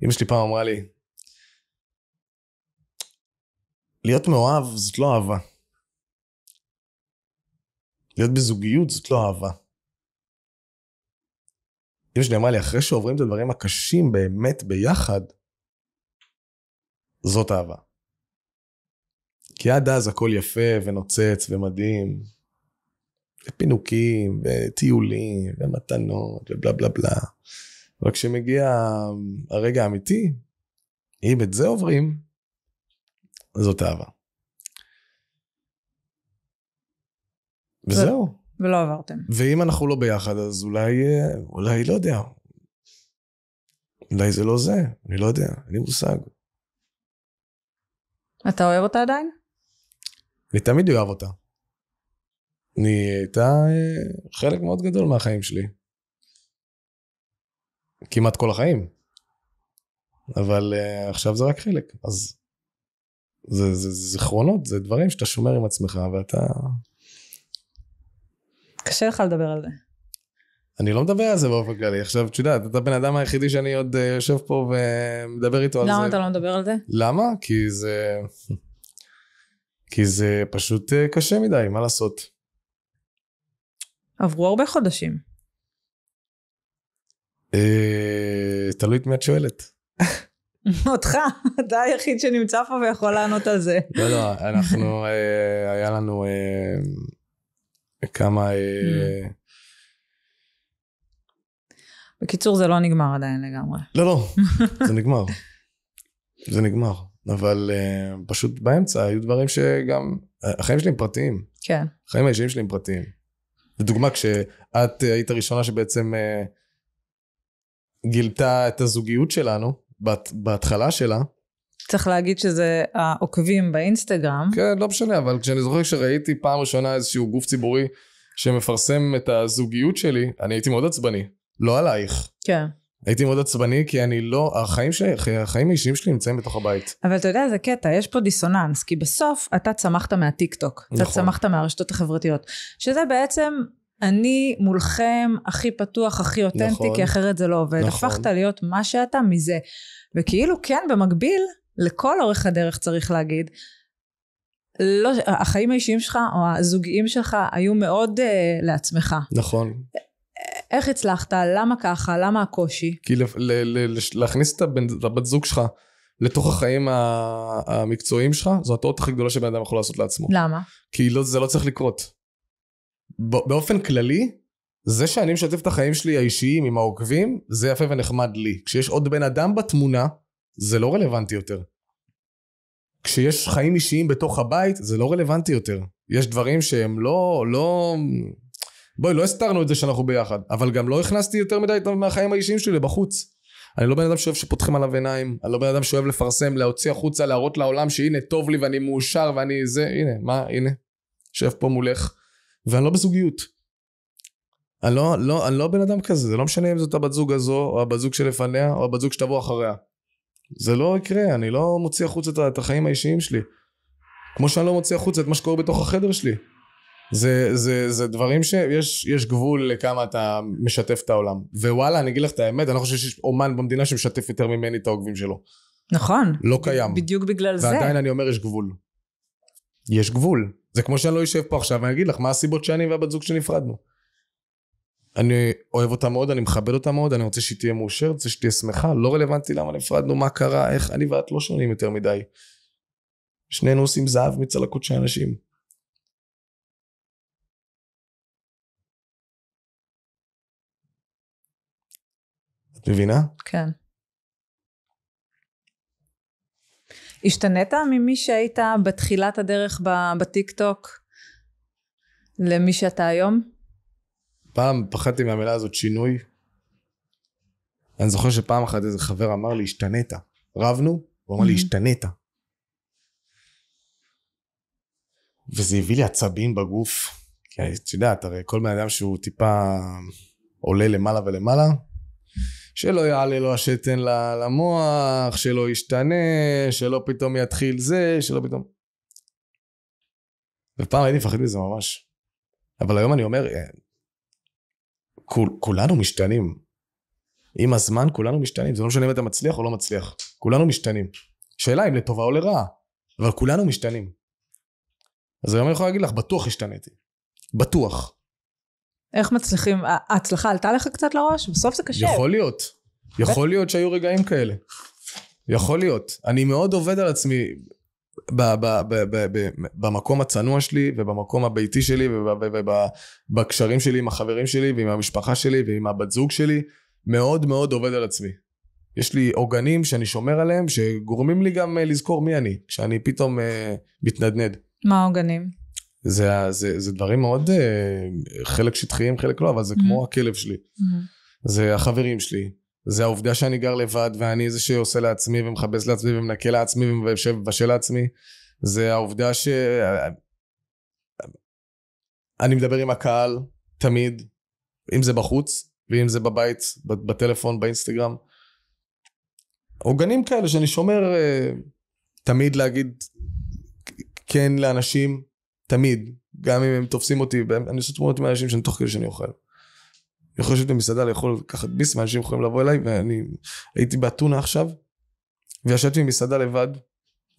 אמא שלי פעם אמרה לי, להיות מאוהב זאת לא אהבה. להיות בזוגיות זאת לא אהבה. אמא שלי אמרה לי, אחרי שעוברים את הדברים הקשים באמת ביחד, זאת אהבה. כי עד אז הכל יפה ונוצץ ומדהים. ופינוקים, וטיולים, ומתנות, ובלה בלה בלה. אבל כשמגיע הרגע האמיתי, אם את זה עוברים, זאת אהבה. וזהו. ולא עברתם. ואם אנחנו לא ביחד, אז אולי, אה, אולי לא יודע. אולי זה לא זה, אני לא יודע, אין לי מושג. אתה אוהב אותה עדיין? ותמיד הוא אהב אותה. היא הייתה אה, חלק מאוד גדול מהחיים שלי. כמעט כל החיים. אבל uh, עכשיו זה רק חלק, אז זה, זה, זה זיכרונות, זה דברים שאתה שומר עם עצמך ואתה... קשה לך לדבר על זה. אני לא מדבר על זה באופן כללי. עכשיו, את יודעת, אתה הבן אדם היחידי שאני עוד אה, יושב פה ומדבר איתו על זה. למה אתה לא מדבר על זה? למה? כי זה... כי זה פשוט אה, קשה מדי, מה לעשות? עברו הרבה חודשים. אה, תלוי את מי את שואלת. אותך, אתה היחיד שנמצא פה ויכול לענות על זה. לא, לא, אנחנו, אה, היה לנו אה, כמה... אה, בקיצור, זה לא נגמר עדיין לגמרי. לא, לא, זה נגמר. זה נגמר. אבל uh, פשוט באמצע היו דברים שגם, אה, החיים שלי הם פרטיים. כן. החיים האישיים שלי הם פרטיים. לדוגמה, כשאת אה, היית הראשונה שבעצם uh, גילתה את הזוגיות שלנו, בת, בהתחלה שלה. צריך להגיד שזה העוקבים באינסטגרם. כן, לא משנה, אבל כשאני זוכר שראיתי פעם ראשונה איזשהו גוף ציבורי שמפרסם את הזוגיות שלי, אני הייתי מאוד עצבני. לא עלייך. כן. הייתי מאוד עצבני כי אני לא, החיים, ש... החיים האישיים שלי נמצאים בתוך הבית. אבל אתה יודע, זה קטע, יש פה דיסוננס, כי בסוף אתה צמחת מהטיק טוק. נכון. אתה צמחת מהרשתות החברתיות, שזה בעצם אני מולכם הכי פתוח, הכי אותנטי, נכון. כי אחרת זה לא עובד. נכון. הפכת להיות מה שאתה מזה. וכאילו כן, במקביל, לכל אורך הדרך צריך להגיד, לא, החיים האישיים שלך או הזוגיים שלך היו מאוד uh, לעצמך. נכון. איך הצלחת, למה ככה, למה הקושי? כי ל- ל- ל- להכניס את הבן, הבת זוג שלך לתוך החיים המקצועיים שלך, זו הטעות הכי גדולה שבן אדם יכול לעשות לעצמו. למה? כי לא, זה לא צריך לקרות. באופן כללי, זה שאני משתף את החיים שלי האישיים עם העוקבים, זה יפה ונחמד לי. כשיש עוד בן אדם בתמונה, זה לא רלוונטי יותר. כשיש חיים אישיים בתוך הבית, זה לא רלוונטי יותר. יש דברים שהם לא, לא, בואי, לא הסתרנו את זה שאנחנו ביחד, אבל גם לא הכנסתי יותר מדי מהחיים האישיים שלי לבחוץ. אני לא בן אדם שאוהב שפותחים עליו עיניים, אני לא בן אדם שאוהב לפרסם, להוציא החוצה, להראות לעולם שהנה טוב לי ואני מאושר ואני זה, הנה, מה, הנה, יושב פה מולך, ואני לא בזוגיות. אני לא, לא, אני לא בן אדם כזה, זה לא משנה אם זאת הבת זוג הזו, או הבת זוג שלפניה, או הבת זוג שתבוא אחריה. זה לא יקרה, אני לא מוציא החוצה את החיים האישיים שלי. כמו שאני לא מוציא החוצה את מה שקורה בתוך החדר שלי. זה, זה, זה דברים שיש גבול לכמה אתה משתף את העולם. ווואלה, אני אגיד לך את האמת, אני לא חושב שיש אומן במדינה שמשתף יותר ממני את העוקבים שלו. נכון. לא קיים. בדיוק בגלל ועדיין זה. ועדיין אני אומר, יש גבול. יש גבול. זה כמו שאני לא אשב פה עכשיו ואני אגיד לך מה הסיבות שאני והבת זוג שנפרדנו. אני אוהב אותה מאוד, אני מכבד אותה מאוד, אני רוצה שהיא תהיה מאושרת, רוצה שתהיה שמחה, לא רלוונטי למה נפרדנו, מה קרה, איך, אני ואת לא שונים יותר מדי. שנינו עושים זהב מצלקות של אנשים. מבינה? כן. השתנית ממי שהיית בתחילת הדרך בטיקטוק למי שאתה היום? פעם פחדתי מהמילה הזאת שינוי. אני זוכר שפעם אחת איזה חבר אמר לי השתנית. רבנו, הוא אמר לי mm-hmm. השתנית. וזה הביא לי עצבים בגוף. כי את יודעת, הרי כל בן אדם שהוא טיפה עולה למעלה ולמעלה, שלא יעלה לו השתן למוח, שלא ישתנה, שלא פתאום יתחיל זה, שלא פתאום... ופעם הייתי מפחד מזה ממש. אבל היום אני אומר, אה, כול, כולנו משתנים. עם הזמן כולנו משתנים, זה לא משנה אם אתה מצליח או לא מצליח. כולנו משתנים. שאלה אם לטובה או לרעה, אבל כולנו משתנים. אז היום אני יכול להגיד לך, בטוח השתניתי. בטוח. איך מצליחים, ההצלחה עלתה לך קצת לראש? בסוף זה קשה. יכול להיות. יכול להיות שהיו רגעים כאלה. יכול להיות. אני מאוד עובד על עצמי במקום הצנוע שלי ובמקום הביתי שלי ובקשרים שלי עם החברים שלי ועם המשפחה שלי ועם הבת זוג שלי. מאוד מאוד עובד על עצמי. יש לי עוגנים שאני שומר עליהם, שגורמים לי גם אה, לזכור מי אני, כשאני פתאום אה, מתנדנד. מה העוגנים? זה, זה, זה דברים מאוד, אה, חלק שטחיים, חלק לא, אבל זה mm-hmm. כמו הכלב שלי. Mm-hmm. זה החברים שלי. זה העובדה שאני גר לבד ואני זה שעושה לעצמי ומכבס לעצמי ומנקה לעצמי ומבשל לעצמי. זה העובדה ש... אני מדבר עם הקהל תמיד, אם זה בחוץ ואם זה בבית, בטלפון, באינסטגרם. עוגנים כאלה שאני שומר אה, תמיד להגיד כן לאנשים, תמיד, גם אם הם תופסים אותי, אני עושה תמונות עם אנשים שאני תוך כדי שאני אוכל. אני יכול לשבת במסעדה לאכול לקחת ביס, ואנשים יכולים לבוא אליי, ואני הייתי באתונה עכשיו, וישבתי במסעדה לבד,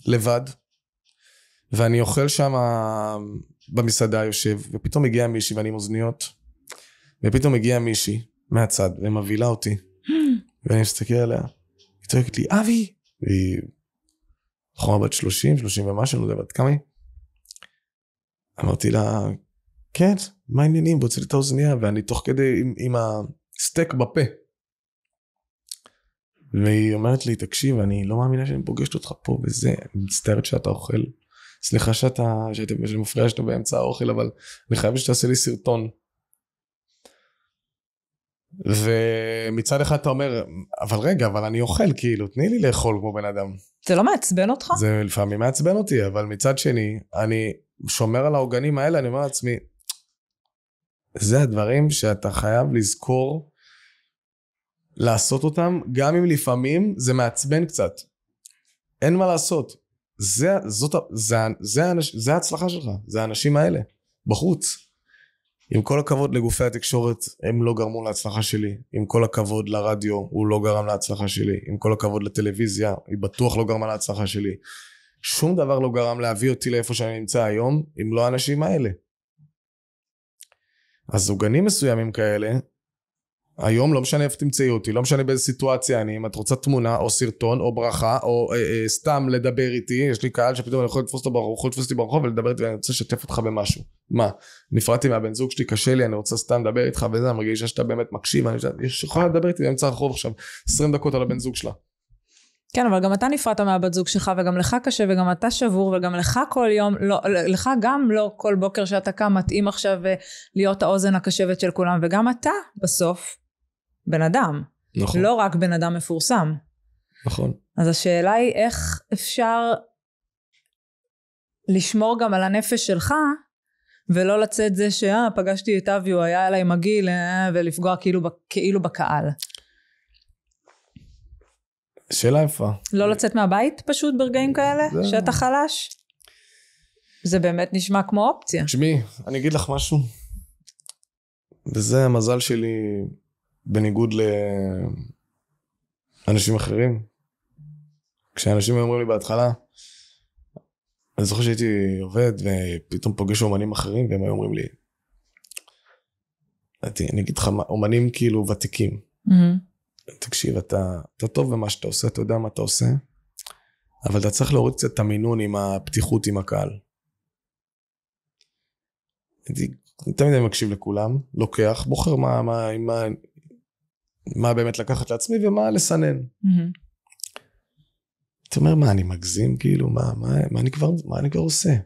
לבד, ואני אוכל שם במסעדה יושב, ופתאום מגיעה מישהי ואני עם אוזניות, ופתאום מגיעה מישהי מהצד ומבהילה אותי, ואני מסתכל עליה, היא צועקת לי, אבי! והיא בחורה בת 30, 30 ומשהו, אני לא יודע בת כמה היא. אמרתי לה, כן, מה העניינים? והוציא לי את האוזניה, ואני תוך כדי עם, עם הסטייק בפה. והיא אומרת לי, תקשיב, אני לא מאמינה שאני פוגשת אותך פה וזה, אני מצטערת שאתה אוכל. סליחה שאתה, שאתה, שאני מפריע שאתה באמצע האוכל, אבל אני חייב שתעשה לי סרטון. ומצד אחד אתה אומר, אבל רגע, אבל אני אוכל, כאילו, תני לי לאכול כמו בן אדם. זה לא מעצבן אותך? זה לפעמים מעצבן אותי, אבל מצד שני, אני שומר על העוגנים האלה, אני אומר לעצמי, זה הדברים שאתה חייב לזכור לעשות אותם, גם אם לפעמים זה מעצבן קצת. אין מה לעשות. זה, זאת, זה, זה, זה, זה ההצלחה שלך, זה האנשים האלה, בחוץ. עם כל הכבוד לגופי התקשורת, הם לא גרמו להצלחה שלי. עם כל הכבוד לרדיו, הוא לא גרם להצלחה שלי. עם כל הכבוד לטלוויזיה, היא בטוח לא גרמה להצלחה שלי. שום דבר לא גרם להביא אותי לאיפה שאני נמצא היום, אם לא האנשים האלה. אז עוגנים מסוימים כאלה, היום לא משנה איפה תמצאי אותי, לא משנה באיזה סיטואציה אני, אם את רוצה תמונה או סרטון או ברכה או אה, אה, סתם לדבר איתי, יש לי קהל שפתאום אני יכול לתפוס אותו ברחוב, יכול לתפוס אותי ברחוב ולדבר איתי ואני רוצה לשתף אותך במשהו. מה, נפרדתי מהבן זוג שלי, קשה לי, אני רוצה סתם לדבר איתך וזה, אני מרגישה שאתה באמת מקשיב, אני יכולה לדבר איתי באמצע הרחוב עכשיו 20 דקות על הבן זוג שלה. כן, אבל גם אתה נפרדת מהבת זוג שלך, וגם לך קשה, וגם אתה שבור, וגם לך כל יום, לא, לך גם לא כל בוקר שאתה קם מתאים עכשיו אה, להיות האוזן הקשבת של כולם, וגם אתה בסוף בן אדם. נכון. לא רק בן אדם מפורסם. נכון. אז השאלה היא איך אפשר לשמור גם על הנפש שלך, ולא לצאת זה שאה, פגשתי את אבי, הוא היה אליי מגעיל, אה, ולפגוע כאילו, כאילו בקהל. שאלה יפה. לא לצאת מהבית פשוט ברגעים כאלה? זה... שאתה חלש? זה באמת נשמע כמו אופציה. תשמעי, אני אגיד לך משהו, וזה המזל שלי בניגוד לאנשים אחרים. כשאנשים אומרים לי בהתחלה, אני זוכר שהייתי עובד ופתאום פוגש אומנים אחרים והם היו אומרים לי, אני אגיד לך, אומנים כאילו ותיקים. Mm-hmm. תקשיב, אתה, אתה טוב במה שאתה עושה, אתה יודע מה אתה עושה, אבל אתה צריך להוריד קצת את המינון עם הפתיחות עם הקהל. אני תמיד אני מקשיב לכולם, לוקח, בוחר מה, מה, מה, מה באמת לקחת לעצמי ומה לסנן. Mm-hmm. אתה אומר, מה, אני מגזים? כאילו, מה, מה, מה, אני, כבר, מה אני כבר עושה? אני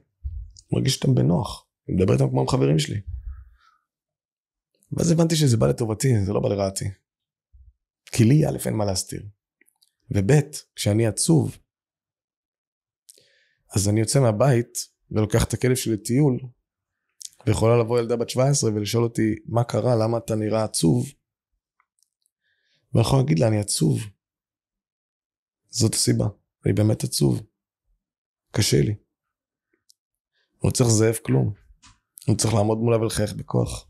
מרגיש שאתם בנוח. אני מדבר איתם כמו עם חברים שלי. ואז הבנתי שזה בא לטובתי, זה לא בא לרעתי. כי לי א', אין מה להסתיר. וב', כשאני עצוב, אז אני יוצא מהבית ולוקח את הכלב שלי לטיול, ויכולה לבוא ילדה בת 17 ולשאול אותי, מה קרה, למה אתה נראה עצוב? ואני יכול להגיד לה, אני עצוב. זאת הסיבה, אני באמת עצוב. קשה לי. לא צריך לזייף כלום. אני צריך לעמוד מולה ולחייך בכוח.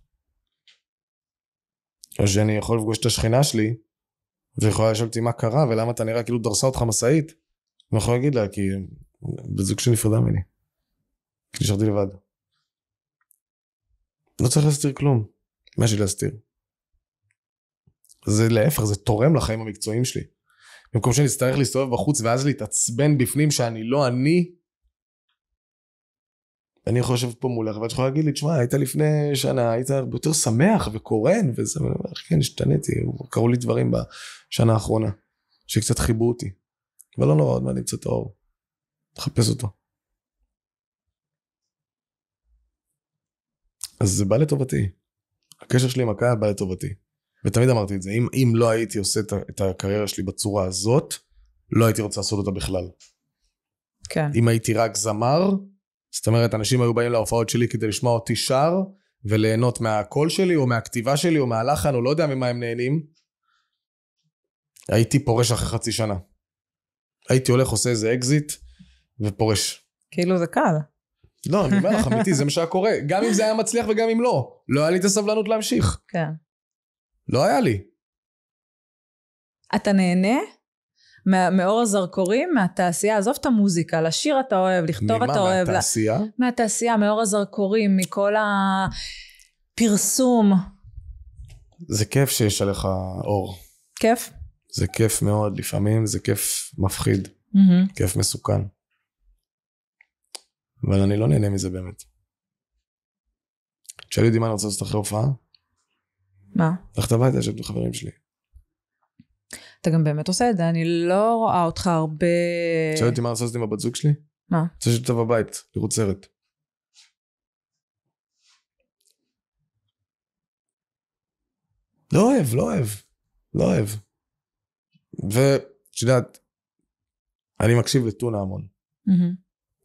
או שאני יכול לפגוש את השכנה שלי, ויכולה לשאול אותי מה קרה ולמה אתה נראה כאילו דרסה אותך משאית. אני יכול להגיד לה כי בת זוג שלי נפרדה ממני. כי נשארתי לבד. לא צריך להסתיר כלום. מה יש לי להסתיר? זה להפך, זה תורם לחיים המקצועיים שלי. במקום שאני אצטרך להסתובב בחוץ ואז להתעצבן בפנים שאני לא אני, אני יכול לשבת פה מולך ואת יכולה להגיד לי, תשמע, היית לפני שנה, היית יותר שמח וקורן וזה, ואני אומר, כן, השתניתי, קרו לי דברים בשנה האחרונה, שקצת חיברו אותי. אבל לא נורא, עוד מעט נמצא את האור. תחפש אותו. אז זה בא לטובתי. הקשר שלי עם הקהל בא לטובתי. ותמיד אמרתי את זה, אם, אם לא הייתי עושה את הקריירה שלי בצורה הזאת, לא הייתי רוצה לעשות אותה בכלל. כן. אם הייתי רק זמר, זאת אומרת, אנשים היו באים להופעות שלי כדי לשמוע אותי שר, וליהנות מהקול שלי, או מהכתיבה שלי, או מהלחן, או לא יודע ממה הם נהנים. הייתי פורש אחרי חצי שנה. הייתי הולך, עושה איזה אקזיט, ופורש. כאילו זה קל. לא, אני אומר לך, אמיתי, זה מה שהיה קורה. גם אם זה היה מצליח וגם אם לא. לא היה לי את הסבלנות להמשיך. כן. לא היה לי. אתה נהנה מאור הזרקורים, מהתעשייה, עזוב את המוזיקה, לשיר אתה אוהב, לכתוב אתה אוהב. ממה? מהתעשייה? מהתעשייה, מאור הזרקורים, מכל הפרסום. זה כיף שיש עליך אור. כיף? זה כיף מאוד, לפעמים זה כיף מפחיד, כיף מסוכן. אבל אני לא נהנה מזה באמת. תשאלי אותי מה אני רוצה לעשות אחרי הופעה? מה? לך את הביתה, יש עם חברים שלי. אתה גם באמת עושה את זה, אני לא רואה אותך הרבה... את שואלת אותי מה לעשות עם הבת זוג שלי? מה? אני רוצה שתשב בבית, לראות סרט. לא אוהב, לא אוהב. לא אוהב. ואת יודעת, אני מקשיב לטונה המון.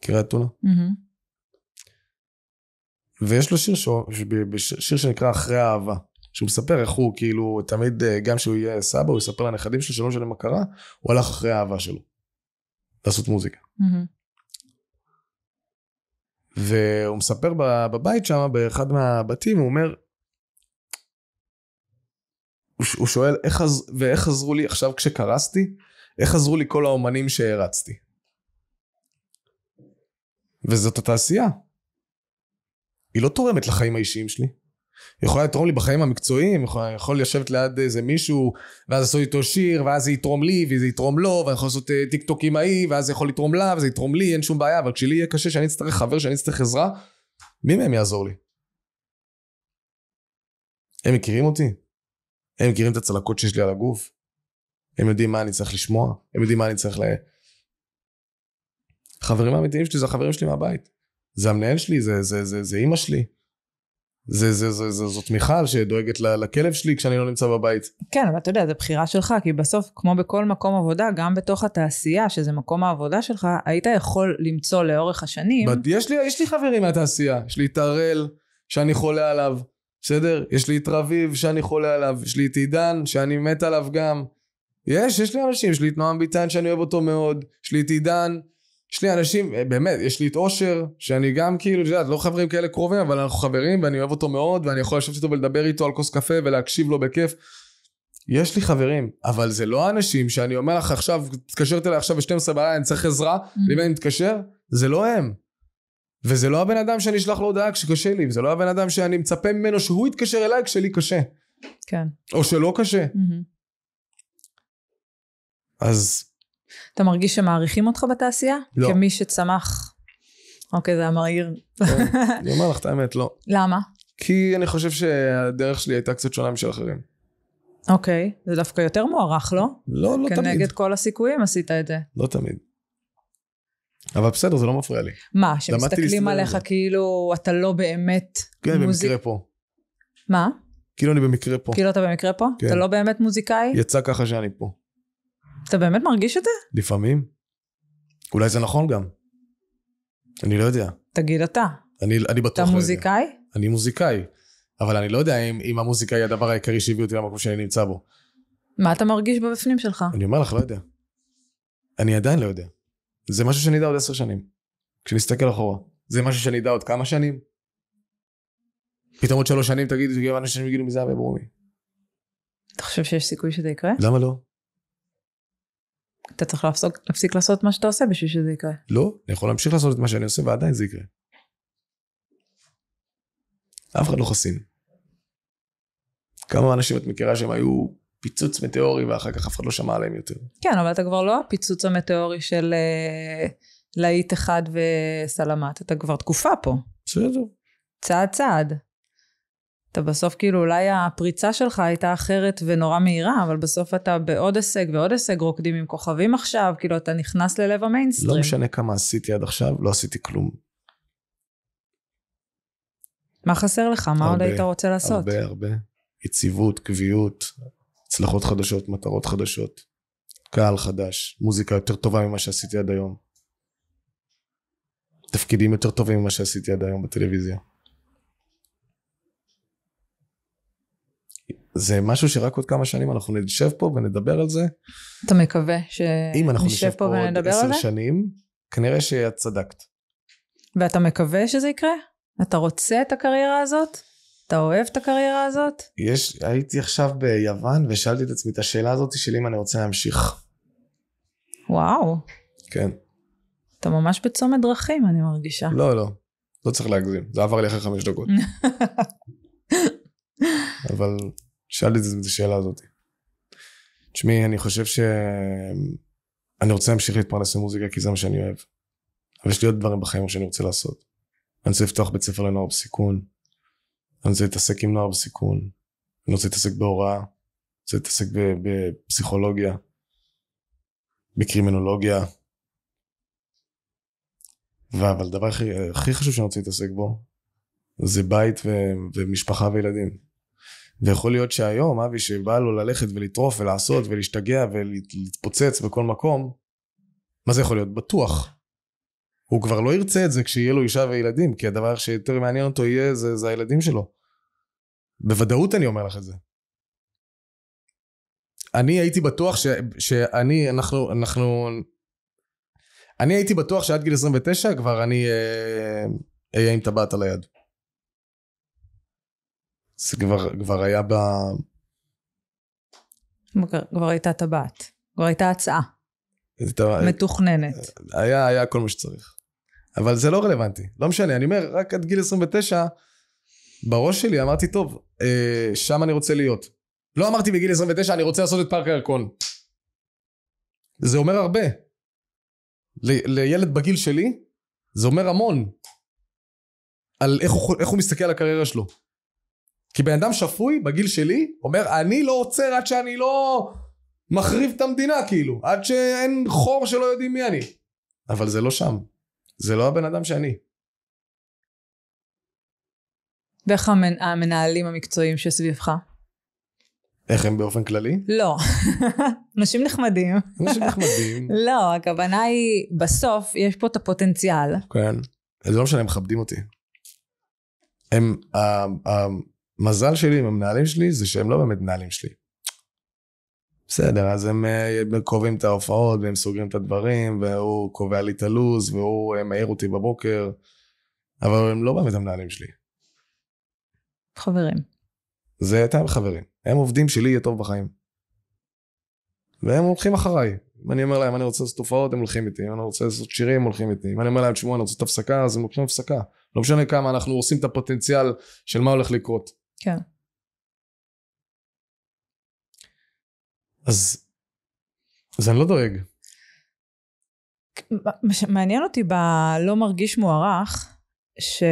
מכירה את טונה? ויש לו שיר, שיר שנקרא אחרי האהבה. שהוא מספר איך הוא כאילו תמיד אה, גם שהוא יהיה סבא הוא יספר לנכדים שלו שלא משנה מה קרה הוא הלך אחרי האהבה שלו לעשות מוזיקה. Mm-hmm. והוא מספר בבית שם באחד מהבתים הוא אומר הוא שואל איך חז... ואיך עזרו לי עכשיו כשקרסתי איך עזרו לי כל האומנים שהרצתי. וזאת התעשייה. היא לא תורמת לחיים האישיים שלי. יכולה לתרום לי בחיים המקצועיים, יכול, יכול לשבת ליד איזה מישהו, ואז לעשות איתו שיר, ואז זה יתרום לי, וזה יתרום לו, ואני יכול לעשות אה, טיק טוק עם ההיא, ואז זה יכול לתרום לה, וזה יתרום לי, אין שום בעיה, אבל כשלי יהיה קשה, שאני אצטרך חבר, שאני אצטרך עזרה, מי מהם יעזור לי? הם מכירים אותי? הם מכירים את הצלקות שיש לי על הגוף? הם יודעים מה אני צריך לשמוע? הם יודעים מה אני צריך ל... החברים האמיתיים שלי זה החברים שלי מהבית. זה המנהל שלי, זה, זה, זה, זה אימא שלי. זה, זה, זה, זה, זאת מיכל שדואגת לכלב שלי כשאני לא נמצא בבית. כן, אבל אתה יודע, זו בחירה שלך, כי בסוף, כמו בכל מקום עבודה, גם בתוך התעשייה, שזה מקום העבודה שלך, היית יכול למצוא לאורך השנים... בת, יש, לי, יש לי חברים מהתעשייה, יש לי את הראל, שאני חולה עליו, בסדר? יש לי את רביב, שאני חולה עליו, יש לי את עידן, שאני מת עליו גם. יש, יש לי אנשים, יש לי את נועם ביטן, שאני אוהב אותו מאוד, יש לי את עידן, יש לי אנשים, אה, באמת, יש לי את אושר, שאני גם כאילו, את יודעת, לא חברים כאלה קרובים, אבל אנחנו חברים ואני אוהב אותו מאוד, ואני יכול לשבת איתו ולדבר איתו על כוס קפה ולהקשיב לו בכיף. יש לי חברים, אבל זה לא האנשים שאני אומר לך עכשיו, התקשרת אליי עכשיו ב-12 בעיה, אני צריך עזרה, mm. ואם אני מתקשר? זה לא הם. וזה לא הבן אדם שאני אשלח לו הודעה כשקשה לי, וזה לא הבן אדם שאני מצפה ממנו שהוא יתקשר אליי כשלי קשה. כן. או שלא קשה. Mm-hmm. אז אתה מרגיש שמעריכים אותך בתעשייה? לא. כמי שצמח. אוקיי, זה היה מרעיר. אני אומר לך את האמת, לא. למה? כי אני חושב שהדרך שלי הייתה קצת שונה משל אחרים. אוקיי, זה דווקא יותר מוערך, לא? לא, לא כנגד תמיד. כנגד כל הסיכויים עשית את זה. לא תמיד. אבל בסדר, זה לא מפריע לי. מה, שמסתכלים עליך זה. כאילו אתה לא באמת כן, מוזיק... במקרה פה. מה? כאילו אני במקרה פה. כאילו אתה במקרה פה? כן. אתה לא באמת מוזיקאי? יצא ככה שאני פה. אתה באמת מרגיש את זה? לפעמים. אולי זה נכון גם. אני לא יודע. תגיד אתה. אני, אני בטוח אתה לא מוזיקאי? אני מוזיקאי. אבל אני לא יודע אם, אם המוזיקה היא הדבר העיקרי שהביא אותי למקום שאני נמצא בו. מה אתה מרגיש בבפנים שלך? אני אומר לך, לא יודע. אני עדיין לא יודע. זה משהו שאני אדע עוד עשר שנים. כשנסתכל אחורה. זה משהו שאני אדע עוד כמה שנים. פתאום עוד שלוש שנים תגיד, אנשים יגידו מזה הרבה אבי ברומי. אתה חושב שיש סיכוי שזה יקרה? למה לא? אתה צריך להפסוק, להפסיק לעשות מה שאתה עושה בשביל שזה יקרה. לא, אני יכול להמשיך לעשות את מה שאני עושה ועדיין זה יקרה. אף אחד לא חסין. כמה אנשים את מכירה שהם היו פיצוץ מטאורי ואחר כך אף אחד לא שמע עליהם יותר. כן, אבל אתה כבר לא הפיצוץ המטאורי של uh, להיט אחד וסלמת, אתה כבר תקופה פה. בסדר. צעד צעד. אתה בסוף כאילו אולי הפריצה שלך הייתה אחרת ונורא מהירה, אבל בסוף אתה בעוד הישג ועוד הישג, רוקדים עם כוכבים עכשיו, כאילו אתה נכנס ללב לא המיינסטרים. לא משנה כמה עשיתי עד עכשיו, לא עשיתי כלום. מה חסר לך? מה הרבה, עוד היית רוצה לעשות? הרבה הרבה. יציבות, קביעות, הצלחות חדשות, מטרות חדשות, קהל חדש, מוזיקה יותר טובה ממה שעשיתי עד היום. תפקידים יותר טובים ממה שעשיתי עד היום בטלוויזיה. זה משהו שרק עוד כמה שנים אנחנו נשב פה ונדבר על זה. אתה מקווה שנשב פה, פה ונדבר על זה? אם אנחנו נשב פה עוד עשר שנים, כנראה שאת צדקת. ואתה מקווה שזה יקרה? אתה רוצה את הקריירה הזאת? אתה אוהב את הקריירה הזאת? יש, הייתי עכשיו ביוון ושאלתי את עצמי את השאלה הזאת של אם אני רוצה להמשיך. וואו. כן. אתה ממש בצומת דרכים, אני מרגישה. לא, לא. לא צריך להגזים. זה עבר לי אחרי חמש דקות. אבל שאלתי את השאלה הזאת. תשמעי, אני חושב ש... אני רוצה להמשיך להתפרנס במוזיקה כי זה מה שאני אוהב. אבל יש לי עוד דברים בחיים שאני רוצה לעשות. אני רוצה לפתוח בית ספר לנוער בסיכון. אני רוצה להתעסק עם נוער בסיכון. אני רוצה להתעסק בהוראה. אני רוצה להתעסק בפסיכולוגיה. בקרימינולוגיה. אבל הדבר הכי, הכי חשוב שאני רוצה להתעסק בו זה בית ו, ומשפחה וילדים. ויכול להיות שהיום, אבי, שבא לו ללכת ולטרוף ולעשות ולהשתגע ולהתפוצץ בכל מקום, מה זה יכול להיות? בטוח. הוא כבר לא ירצה את זה כשיהיה לו אישה וילדים, כי הדבר שיותר מעניין אותו יהיה זה, זה הילדים שלו. בוודאות אני אומר לך את זה. אני הייתי בטוח ש, שאני, אנחנו, אנחנו... אני הייתי בטוח שעד גיל 29 כבר אני אה, אהיה אה, אה, עם טבעת על היד. זה כבר, כבר היה ב... כבר הייתה טבעת, כבר הייתה הצעה. מתוכננת. היה, היה כל מה שצריך. אבל זה לא רלוונטי, לא משנה, אני אומר, רק עד גיל 29, בראש שלי אמרתי, טוב, אה, שם אני רוצה להיות. לא אמרתי בגיל 29, אני רוצה לעשות את פארק הירקון. זה אומר הרבה. ל- לילד בגיל שלי, זה אומר המון. על איך הוא, איך הוא מסתכל על הקריירה שלו. כי בן אדם שפוי בגיל שלי אומר אני לא עוצר עד שאני לא מחריב את המדינה כאילו עד שאין חור שלא יודעים מי אני אבל זה לא שם זה לא הבן אדם שאני ואיך המנ... המנהלים המקצועיים שסביבך? איך הם באופן כללי? לא. אנשים נחמדים. אנשים נחמדים. לא, הכוונה היא, בסוף יש פה את הפוטנציאל. כן. זה לא משנה, הם מכבדים אותי. הם, המזל שלי עם המנהלים שלי זה שהם לא באמת מנהלים שלי. בסדר, אז הם אה, קובעים את ההופעות והם סוגרים את הדברים, והוא קובע לי את הלו"ז, והוא אה, מעיר אותי בבוקר, אבל הם לא באמת המנהלים שלי. חברים. זה הייתם חברים. הם עובדים שלי יהיה טוב בחיים. והם הולכים אחריי. אם אני אומר להם, אני רוצה לעשות תופעות, הם הולכים איתי. אם אני רוצה לעשות שירים, הם הולכים איתי. אם אני אומר להם, תשמעו, אני רוצה את הפסקה, אז הם לוקחים הפסקה. לא משנה כמה, אנחנו עושים את הפוטנציאל של מה הולך לקרות. כן. אז, אז אני לא דואג. מה שמעניין אותי בלא מרגיש מוערך, ש...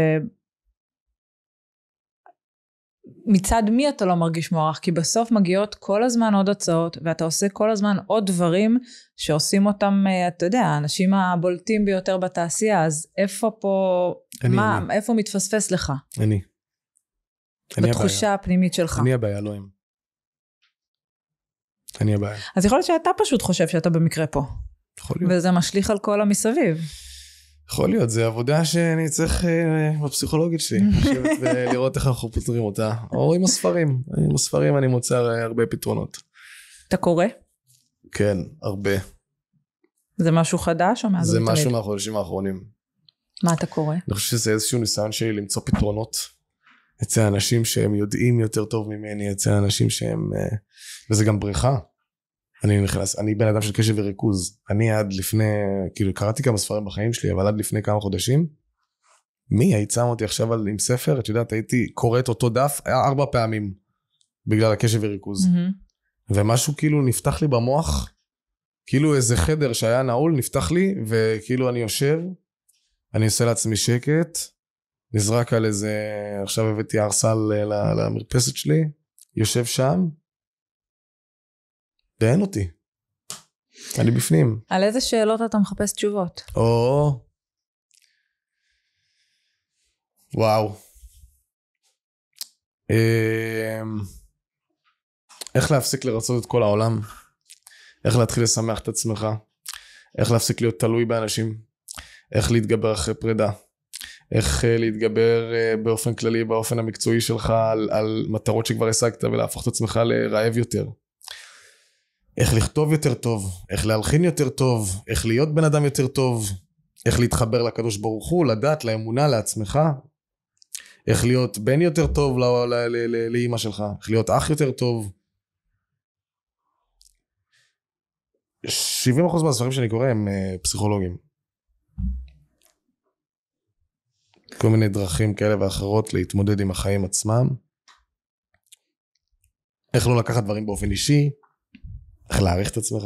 מצד מי אתה לא מרגיש מוערך? כי בסוף מגיעות כל הזמן עוד הצעות, ואתה עושה כל הזמן עוד דברים שעושים אותם, אה, אתה יודע, האנשים הבולטים ביותר בתעשייה, אז איפה פה, אני, מה, אני. איפה מתפספס לך? אני. בתחושה הבעיה. הפנימית שלך. אני הבעיה, לא הם. אני הבעיה. אז יכול להיות שאתה פשוט חושב שאתה במקרה פה. יכול להיות. וזה משליך על כל המסביב. יכול להיות, זו עבודה שאני צריך אה, בפסיכולוגית שלי, לשבת ולראות איך אנחנו פותרים אותה, או עם הספרים. עם הספרים אני מוצא אה, הרבה פתרונות. אתה קורא? כן, הרבה. זה משהו חדש או מאז זה משהו מהחודשים האחרונים. מה אתה קורא? אני חושב שזה איזשהו ניסיון שלי למצוא פתרונות אצל אנשים שהם יודעים יותר טוב ממני, אצל אנשים שהם... אה, וזה גם בריכה. אני נכנס, אני בן אדם של קשב וריכוז. אני עד לפני, כאילו קראתי כמה ספרים בחיים שלי, אבל עד לפני כמה חודשים, מי היית שם אותי עכשיו על, עם ספר, את יודעת, הייתי קורא את אותו דף אה, ארבע פעמים, בגלל הקשב וריכוז. Mm-hmm. ומשהו כאילו נפתח לי במוח, כאילו איזה חדר שהיה נעול נפתח לי, וכאילו אני יושב, אני עושה לעצמי שקט, נזרק על איזה, עכשיו הבאתי ארסל אה, למרפסת שלי, יושב שם, דיין אותי. אני בפנים. על איזה שאלות אתה מחפש תשובות? או... וואו. אמ, איך להפסיק לרצות את כל העולם? איך להתחיל לשמח את עצמך? איך להפסיק להיות תלוי באנשים? איך להתגבר אחרי פרידה? איך אה, להתגבר אה, באופן כללי, באופן המקצועי שלך, על, על מטרות שכבר השגת ולהפוך את עצמך לרעב יותר. איך לכתוב יותר טוב, איך להלחין יותר טוב, איך להיות בן אדם יותר טוב, איך להתחבר לקדוש ברוך הוא, לדת, לאמונה, לעצמך, איך להיות בן יותר טוב לא, לא, לא, לא, לאימא שלך, איך להיות אח יותר טוב. 70% מהספרים שאני קורא הם אה, פסיכולוגים. כל מיני דרכים כאלה ואחרות להתמודד עם החיים עצמם. איך לא לקחת דברים באופן אישי, איך להעריך את עצמך.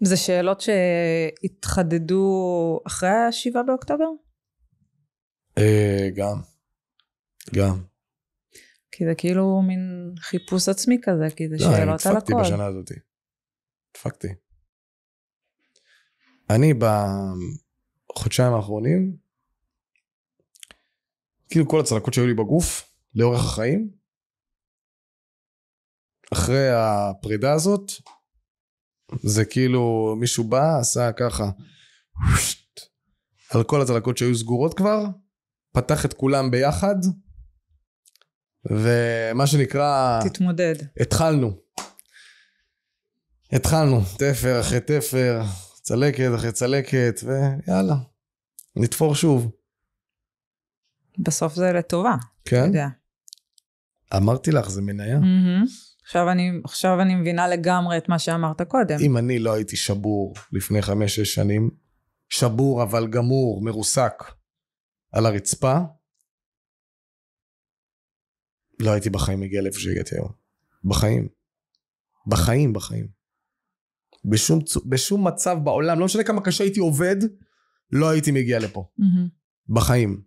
זה שאלות שהתחדדו אחרי השבעה באוקטובר? אה, גם, גם. כי זה כאילו מין חיפוש עצמי כזה, כי זה לא, שאלות על הכל. לא, אני דפקתי בשנה הזאת. דפקתי. אני בחודשיים האחרונים כאילו כל הצלקות שהיו לי בגוף, לאורך החיים, אחרי הפרידה הזאת, זה כאילו מישהו בא, עשה ככה, על כל הצלקות שהיו סגורות כבר, פתח את כולם ביחד, ומה שנקרא... תתמודד. התחלנו. התחלנו, תפר אחרי תפר, צלקת אחרי צלקת, ויאללה, נתפור שוב. בסוף זה לטובה. כן? אתה יודע. אמרתי לך, זה מניה. Mm-hmm. עכשיו אני, עכשיו אני מבינה לגמרי את מה שאמרת קודם. אם אני לא הייתי שבור לפני חמש-שש שנים, שבור אבל גמור, מרוסק, על הרצפה, לא הייתי בחיים מגיע לאיפה שהגעתי היום. בחיים. בחיים, בחיים. בשום, בשום מצב בעולם, לא משנה כמה קשה הייתי עובד, לא הייתי מגיע לפה. Mm-hmm. בחיים.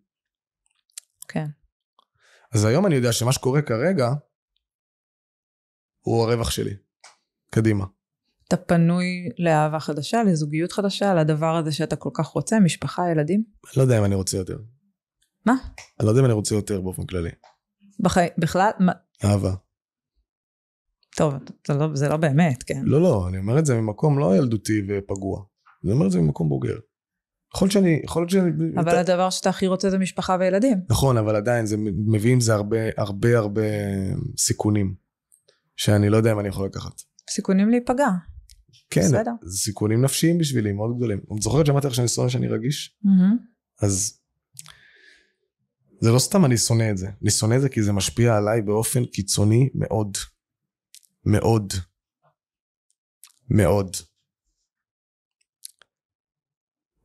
אז היום אני יודע שמה שקורה כרגע, הוא הרווח שלי. קדימה. אתה פנוי לאהבה חדשה, לזוגיות חדשה, לדבר הזה שאתה כל כך רוצה, משפחה, ילדים? אני לא יודע אם אני רוצה יותר. מה? אני לא יודע אם אני רוצה יותר באופן כללי. בחיים, בכלל? מה? אהבה. טוב, זה לא, זה לא באמת, כן. לא, לא, אני אומר את זה ממקום לא ילדותי ופגוע. אני אומר את זה ממקום בוגר. יכול להיות שאני, יכול להיות שאני... אבל אתה... הדבר שאתה הכי רוצה זה משפחה וילדים. נכון, אבל עדיין, זה, מביא עם זה הרבה, הרבה הרבה סיכונים, שאני לא יודע אם אני יכול לקחת. סיכונים להיפגע. כן, בסדר. סיכונים נפשיים בשבילי מאוד גדולים. את זוכרת שאמרתי לך שאני שונא שאני רגיש? Mm-hmm. אז זה לא סתם אני שונא את זה. אני שונא את זה כי זה משפיע עליי באופן קיצוני מאוד. מאוד. מאוד.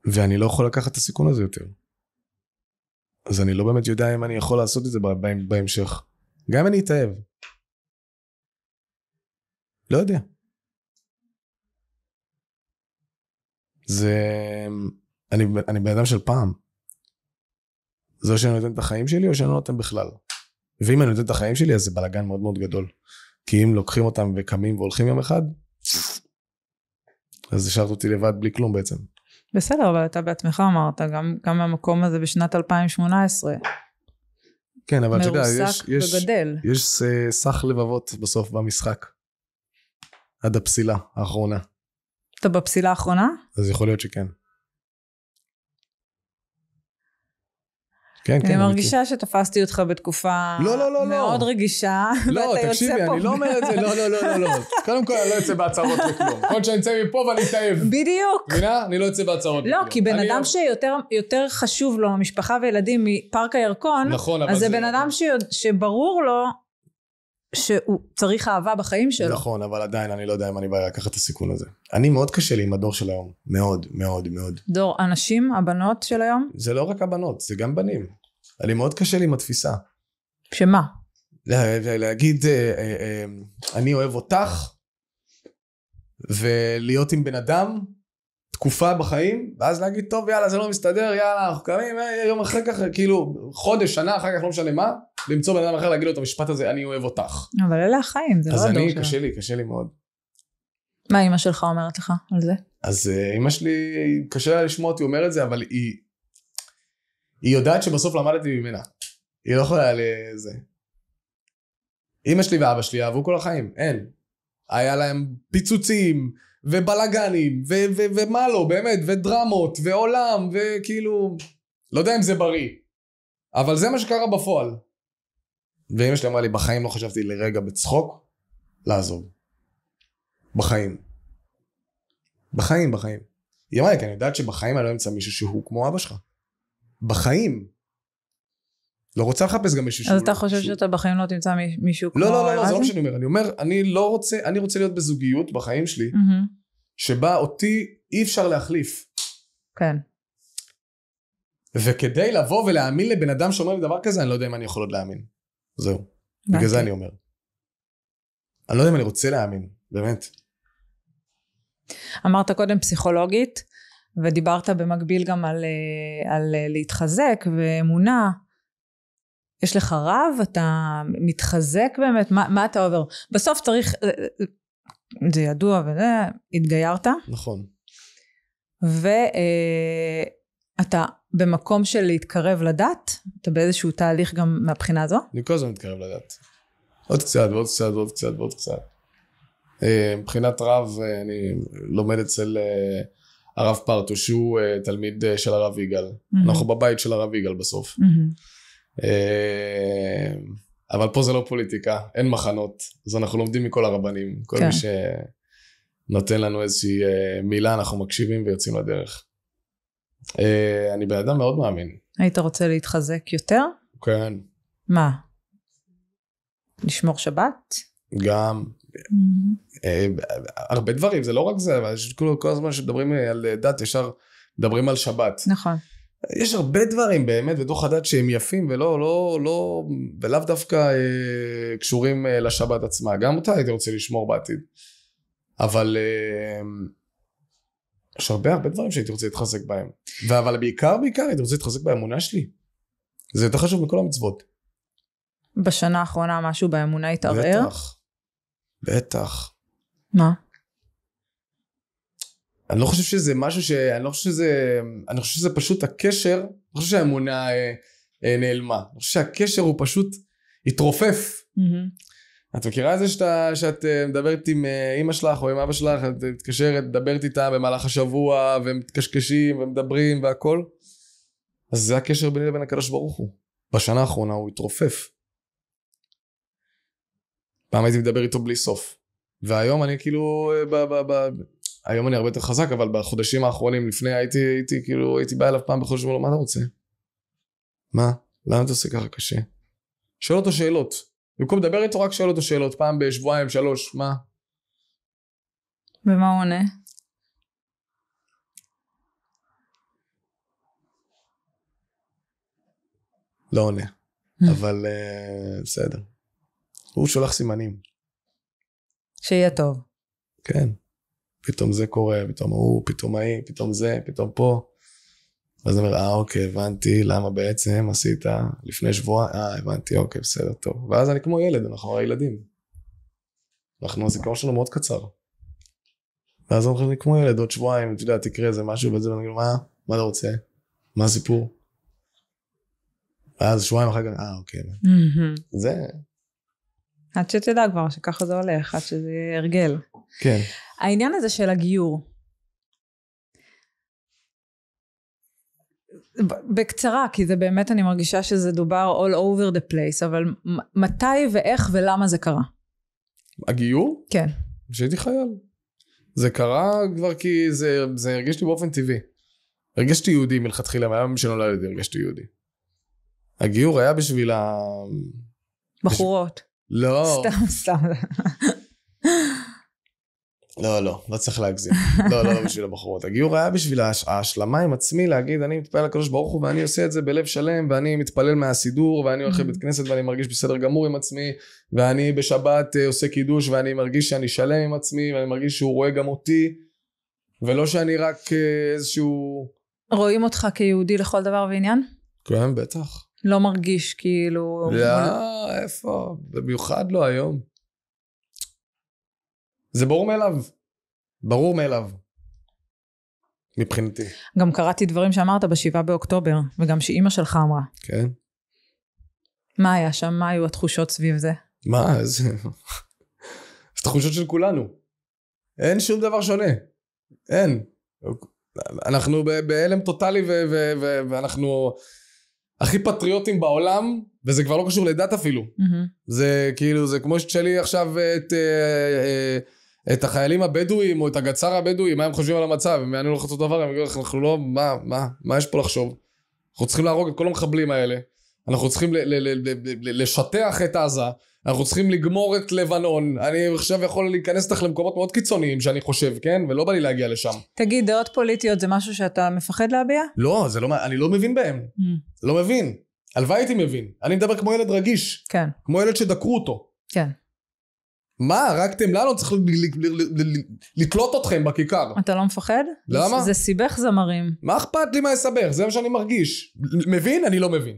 ואני לא יכול לקחת את הסיכון הזה יותר. אז אני לא באמת יודע אם אני יכול לעשות את זה בהמשך. גם אם אני אתאהב. לא יודע. זה... אני, אני בן אדם של פעם. זה או שאני נותן את החיים שלי או שאני לא נותן בכלל. ואם אני נותן את החיים שלי אז זה בלאגן מאוד מאוד גדול. כי אם לוקחים אותם וקמים והולכים יום אחד, אז השארת אותי לבד בלי כלום בעצם. בסדר, אבל אתה בעצמך אמרת, גם, גם המקום הזה בשנת 2018. כן, אבל אתה יודע, יש, יש, יש אה, סך לבבות בסוף במשחק. עד הפסילה האחרונה. אתה בפסילה האחרונה? אז יכול להיות שכן. כן, כן. אני כן, מרגישה אני... שתפסתי אותך בתקופה לא, לא, לא, לא. מאוד לא. רגישה, לא, ואתה תקשיבי, אני לא אומר את זה, לא, לא, לא, לא. לא. קודם כל, אני לא יוצא בהצהרות לכלום. כל שאני אצא מפה ואני אתאהב. בדיוק. מבינה? אני לא יוצא בהצהרות לכלום. לא, כי בן אדם לא- שיותר חשוב לו משפחה וילדים מפארק הירקון, נכון, אז זה בן אדם שברור לו שהוא צריך אהבה בחיים שלו. נכון, אבל עדיין אני לא יודע אם אני בא לקחת את הסיכון הזה. אני מאוד קשה לי עם הדור של היום. מאוד, מאוד, מאוד. דור הנשים, הבנות של היום? זה לא רק הבנות, זה גם בנים. אני מאוד קשה לי עם התפיסה. שמה? לה, לה, להגיד, אה, אה, אה, אני אוהב אותך, ולהיות עם בן אדם, תקופה בחיים, ואז להגיד, טוב, יאללה, זה לא מסתדר, יאללה, אנחנו קמים, אה, יום אחר כך, כאילו, חודש, שנה אחר כך, לא משנה מה, למצוא בן אדם אחר, להגיד לו את המשפט הזה, אני אוהב אותך. אבל אלה החיים, זה לא הדור שלך. אז אני, קשה לי, קשה לי מאוד. מה אימא שלך אומרת לך על זה? אז אה, אימא שלי, קשה לה לשמוע אותי אומר את זה, אבל היא... היא יודעת שבסוף למדתי ממנה. היא לא יכולה לזה. אימא שלי ואבא שלי אהבו כל החיים, אין. היה להם פיצוצים, ובלאגנים, ו- ו- ומה לא, באמת, ודרמות, ועולם, וכאילו, לא יודע אם זה בריא. אבל זה מה שקרה בפועל. ואמא שלי אמרה לי, בחיים לא חשבתי לרגע בצחוק לעזוב. בחיים. בחיים, בחיים. היא אמרה לי, כי אני יודעת שבחיים אני לא אמצא מישהו שהוא כמו אבא שלך. בחיים. לא רוצה לחפש גם מישהו שהוא... אז אתה חושב שהוא... שאתה בחיים לא תמצא מישהו לא, כמו... לא, לא, לא, זה לא מה שאני אומר. אני אומר, אני לא רוצה, אני רוצה להיות בזוגיות בחיים שלי, mm-hmm. שבה אותי אי אפשר להחליף. כן. וכדי לבוא ולהאמין לבן אדם שאומר לי דבר כזה, אני לא יודע אם אני יכול עוד להאמין. זהו. באת. בגלל זה אני אומר. אני לא יודע אם אני רוצה להאמין, באמת. אמרת קודם פסיכולוגית, ודיברת במקביל גם על, אה, על אה, להתחזק ואמונה. יש לך רב, אתה מתחזק באמת, מה, מה אתה עובר? בסוף צריך, אה, אה, זה ידוע וזה, התגיירת. נכון. ואתה אה, במקום של להתקרב לדת? אתה באיזשהו תהליך גם מהבחינה הזו? אני כל הזמן מתקרב לדת. עוד קצת ועוד קצת ועוד קצת ועוד קצת. מבחינת רב, אני לומד אצל הרב פרטו, שהוא תלמיד של הרב יגאל. Mm-hmm. אנחנו בבית של הרב יגאל בסוף. Mm-hmm. אה, אבל פה זה לא פוליטיקה, אין מחנות, אז אנחנו לומדים מכל הרבנים. כל כן. מי שנותן לנו איזושהי אה, מילה, אנחנו מקשיבים ויוצאים לדרך. אה, אני בן אדם מאוד מאמין. היית רוצה להתחזק יותר? כן. מה? לשמור שבת? גם. Mm-hmm. הרבה דברים, זה לא רק זה, אבל כאילו כל הזמן שמדברים על דת, ישר מדברים על שבת. נכון. יש הרבה דברים באמת בתוך הדת שהם יפים ולא, לא, לא, ולאו דווקא אה, קשורים אה, לשבת עצמה. גם אותה הייתי רוצה לשמור בעתיד. אבל אה, יש הרבה הרבה דברים שהייתי רוצה להתחזק בהם. אבל בעיקר בעיקר הייתי רוצה להתחזק באמונה שלי. זה יותר חשוב מכל המצוות. בשנה האחרונה משהו באמונה התערער? בטח. בטח. מה? אני לא חושב שזה משהו ש... אני לא חושב שזה... אני חושב שזה פשוט הקשר, אני חושב שהאמונה אה, אה, נעלמה. אני חושב שהקשר הוא פשוט התרופף. Mm-hmm. את מכירה את זה שאתה, שאת אה, מדברת עם אה, אימא שלך או עם אבא שלך, את מתקשרת, מדברת איתה במהלך השבוע, ומתקשקשים ומדברים והכל? אז זה הקשר ביני לבין הקדוש ברוך הוא. בשנה האחרונה הוא התרופף. פעם הייתי מדבר איתו בלי סוף. והיום אני כאילו, אה, ב, ב, ב, היום אני הרבה יותר חזק, אבל בחודשים האחרונים לפני הייתי, הייתי כאילו, הייתי בא אליו פעם בחודש ואומר לו, מה אתה רוצה? מה? למה אתה עושה ככה קשה? שואל אותו שאלות. במקום לדבר איתו רק שואל אותו שאלות, פעם בשבועיים, שלוש, מה? ומה הוא עונה? לא עונה, hmm. אבל uh, בסדר. הוא שולח סימנים. שיהיה טוב. כן. פתאום זה קורה, פתאום הוא, פתאום ההיא, פתאום זה, פתאום פה. ואז אני אומר, אה, אוקיי, הבנתי, למה בעצם עשית לפני שבוע, אה, הבנתי, אוקיי, בסדר, טוב. ואז אני כמו ילד, אנחנו הרי ילדים. אנחנו, הזיכרון שלנו מאוד קצר. ואז אומרים לי, כמו ילד, עוד שבועיים, אתה יודע, תקרה איזה משהו וזה, ואני אומר, מה, מה אתה רוצה? מה הסיפור? ואז שבועיים אחר כך, אה, אוקיי. זה, עד שתדע כבר שככה זה הולך, עד שזה יהיה הרגל. כן. העניין הזה של הגיור. בקצרה, כי זה באמת, אני מרגישה שזה דובר all over the place, אבל מתי ואיך ולמה זה קרה? הגיור? כן. כשהייתי חייל. זה קרה כבר כי זה, זה הרגיש לי באופן טבעי. הרגשתי יהודי מלכתחילה, מהיום שנולדתי הרגשתי יהודי. הגיור היה בשביל ה... בחורות. לא. סתם, סתם. לא, לא, לא צריך להגזים. לא, לא, לא בשביל הבחורות. הגיור היה בשביל ההשלמה עם עצמי, להגיד, אני מתפלל לקדוש ברוך הוא, ואני עושה את זה בלב שלם, ואני מתפלל מהסידור, ואני הולך mm-hmm. לבית כנסת, ואני מרגיש בסדר גמור עם עצמי, ואני בשבת אה, עושה קידוש, ואני מרגיש שאני שלם עם עצמי, ואני מרגיש שהוא רואה גם אותי, ולא שאני רק אה, איזשהו... רואים אותך כיהודי לכל דבר ועניין? כן, בטח. לא מרגיש כאילו... לא, איפה? במיוחד לא היום. זה ברור מאליו. ברור מאליו. מבחינתי. גם קראתי דברים שאמרת בשבעה באוקטובר, וגם שאימא שלך אמרה. כן. מה היה שם? מה היו התחושות סביב זה? מה? זה... זה תחושות של כולנו. אין שום דבר שונה. אין. אנחנו בהלם טוטאלי ואנחנו... ו- ו- הכי פטריוטים בעולם, וזה כבר לא קשור לדת אפילו. Mm-hmm. זה כאילו, זה כמו שתשאלי עכשיו את, אה, אה, את החיילים הבדואים, או את הגצר הבדואי, מה הם חושבים על המצב, הם יענו לך אותו דבר, הם יגידו לך, אנחנו לא, מה, מה, מה יש פה לחשוב? אנחנו צריכים להרוג את כל המחבלים האלה, אנחנו צריכים ל- ל- ל- לשטח את עזה. אנחנו צריכים לגמור את לבנון. אני עכשיו יכול להיכנס איתך למקומות מאוד קיצוניים שאני חושב, כן? ולא בא לי להגיע לשם. תגיד, דעות פוליטיות זה משהו שאתה מפחד להביע? לא, זה לא, אני לא מבין בהם. Mm. לא מבין. הלוואי הייתי מבין. אני מדבר כמו ילד רגיש. כן. כמו ילד שדקרו אותו. כן. מה, הרגתם לנו? צריך לתלות אתכם בכיכר. אתה לא מפחד? למה? זה סיבך זמרים. מה אכפת לי מה יסבך? זה מה שאני מרגיש. מבין? אני לא מבין.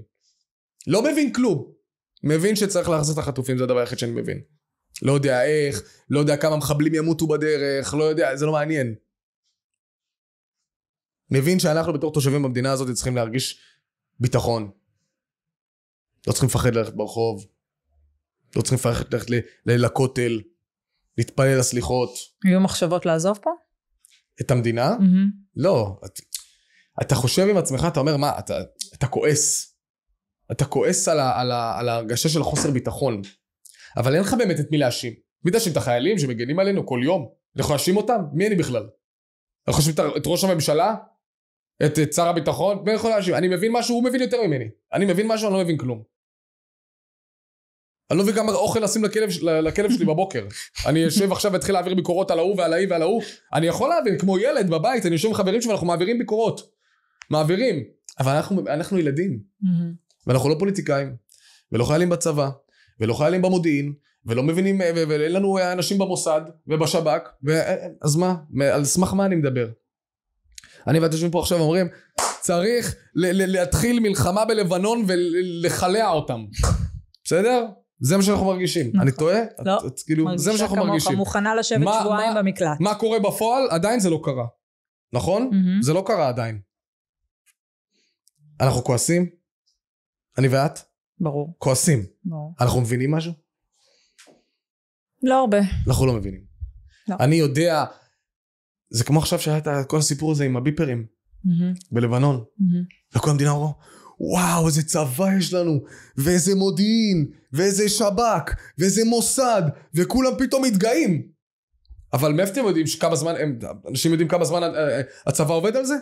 לא מבין כלום. מבין שצריך להחזיר את החטופים, זה הדבר היחיד שאני מבין. לא יודע איך, לא יודע כמה מחבלים ימותו בדרך, לא יודע, זה לא מעניין. מבין שאנחנו בתור תושבים במדינה הזאת צריכים להרגיש ביטחון. לא צריכים לפחד ללכת ברחוב, לא צריכים לפחד ללכת לכותל, להתפלל לסליחות. היו מחשבות לעזוב פה? את המדינה? Mm-hmm. לא. את, אתה חושב עם עצמך, אתה אומר, מה, אתה, אתה כועס. אתה כועס על, ה, על, ה, על ההרגשה של החוסר ביטחון, אבל אין לך באמת את מי להאשים. מי תאשים את החיילים שמגנים עלינו כל יום? אנחנו נאשים אותם? מי אני בכלל? אנחנו חושבים את ראש הממשלה? את, את שר הביטחון? מי יכול להאשים? אני מבין משהו, הוא מבין יותר ממני. אני מבין משהו, אני לא מבין כלום. אני לא מבין כמה אוכל לשים לכלב, לכלב שלי בבוקר. אני יושב עכשיו ואתחיל להעביר ביקורות על ההוא ועל ההיא ועל ההוא. אני יכול להבין, כמו ילד בבית, אני יושב עם חברים שלי ואנחנו מעבירים ביקורות. מעבירים. אבל אנחנו, אנחנו ילדים. ואנחנו לא פוליטיקאים, ולא חיילים בצבא, ולא חיילים במודיעין, ולא מבינים, ואין לנו אנשים במוסד ובשב"כ, אז מה? על סמך מה אני מדבר? אני ואתם יושבים פה עכשיו ואומרים, צריך להתחיל מלחמה בלבנון ולכלע אותם. בסדר? זה מה שאנחנו מרגישים. נכון. אני טועה? לא, את, כאילו, זה מה שאנחנו כמוך, מרגישים. מוכנה לשבת שבועיים במקלט. מה קורה בפועל? עדיין זה לא קרה. נכון? זה לא קרה עדיין. אנחנו כועסים, אני ואת? ברור. כועסים. ברור. אנחנו מבינים משהו? לא הרבה. אנחנו לא מבינים. לא. אני יודע, זה כמו עכשיו שהיה את כל הסיפור הזה עם הביפרים בלבנון. וכל המדינה אמרו, וואו, איזה צבא יש לנו, ואיזה מודיעין, ואיזה שב"כ, ואיזה מוסד, וכולם פתאום מתגאים. אבל מאיפה אתם יודעים כמה זמן, הם, אנשים יודעים כמה זמן אה, אה, הצבא עובד על זה?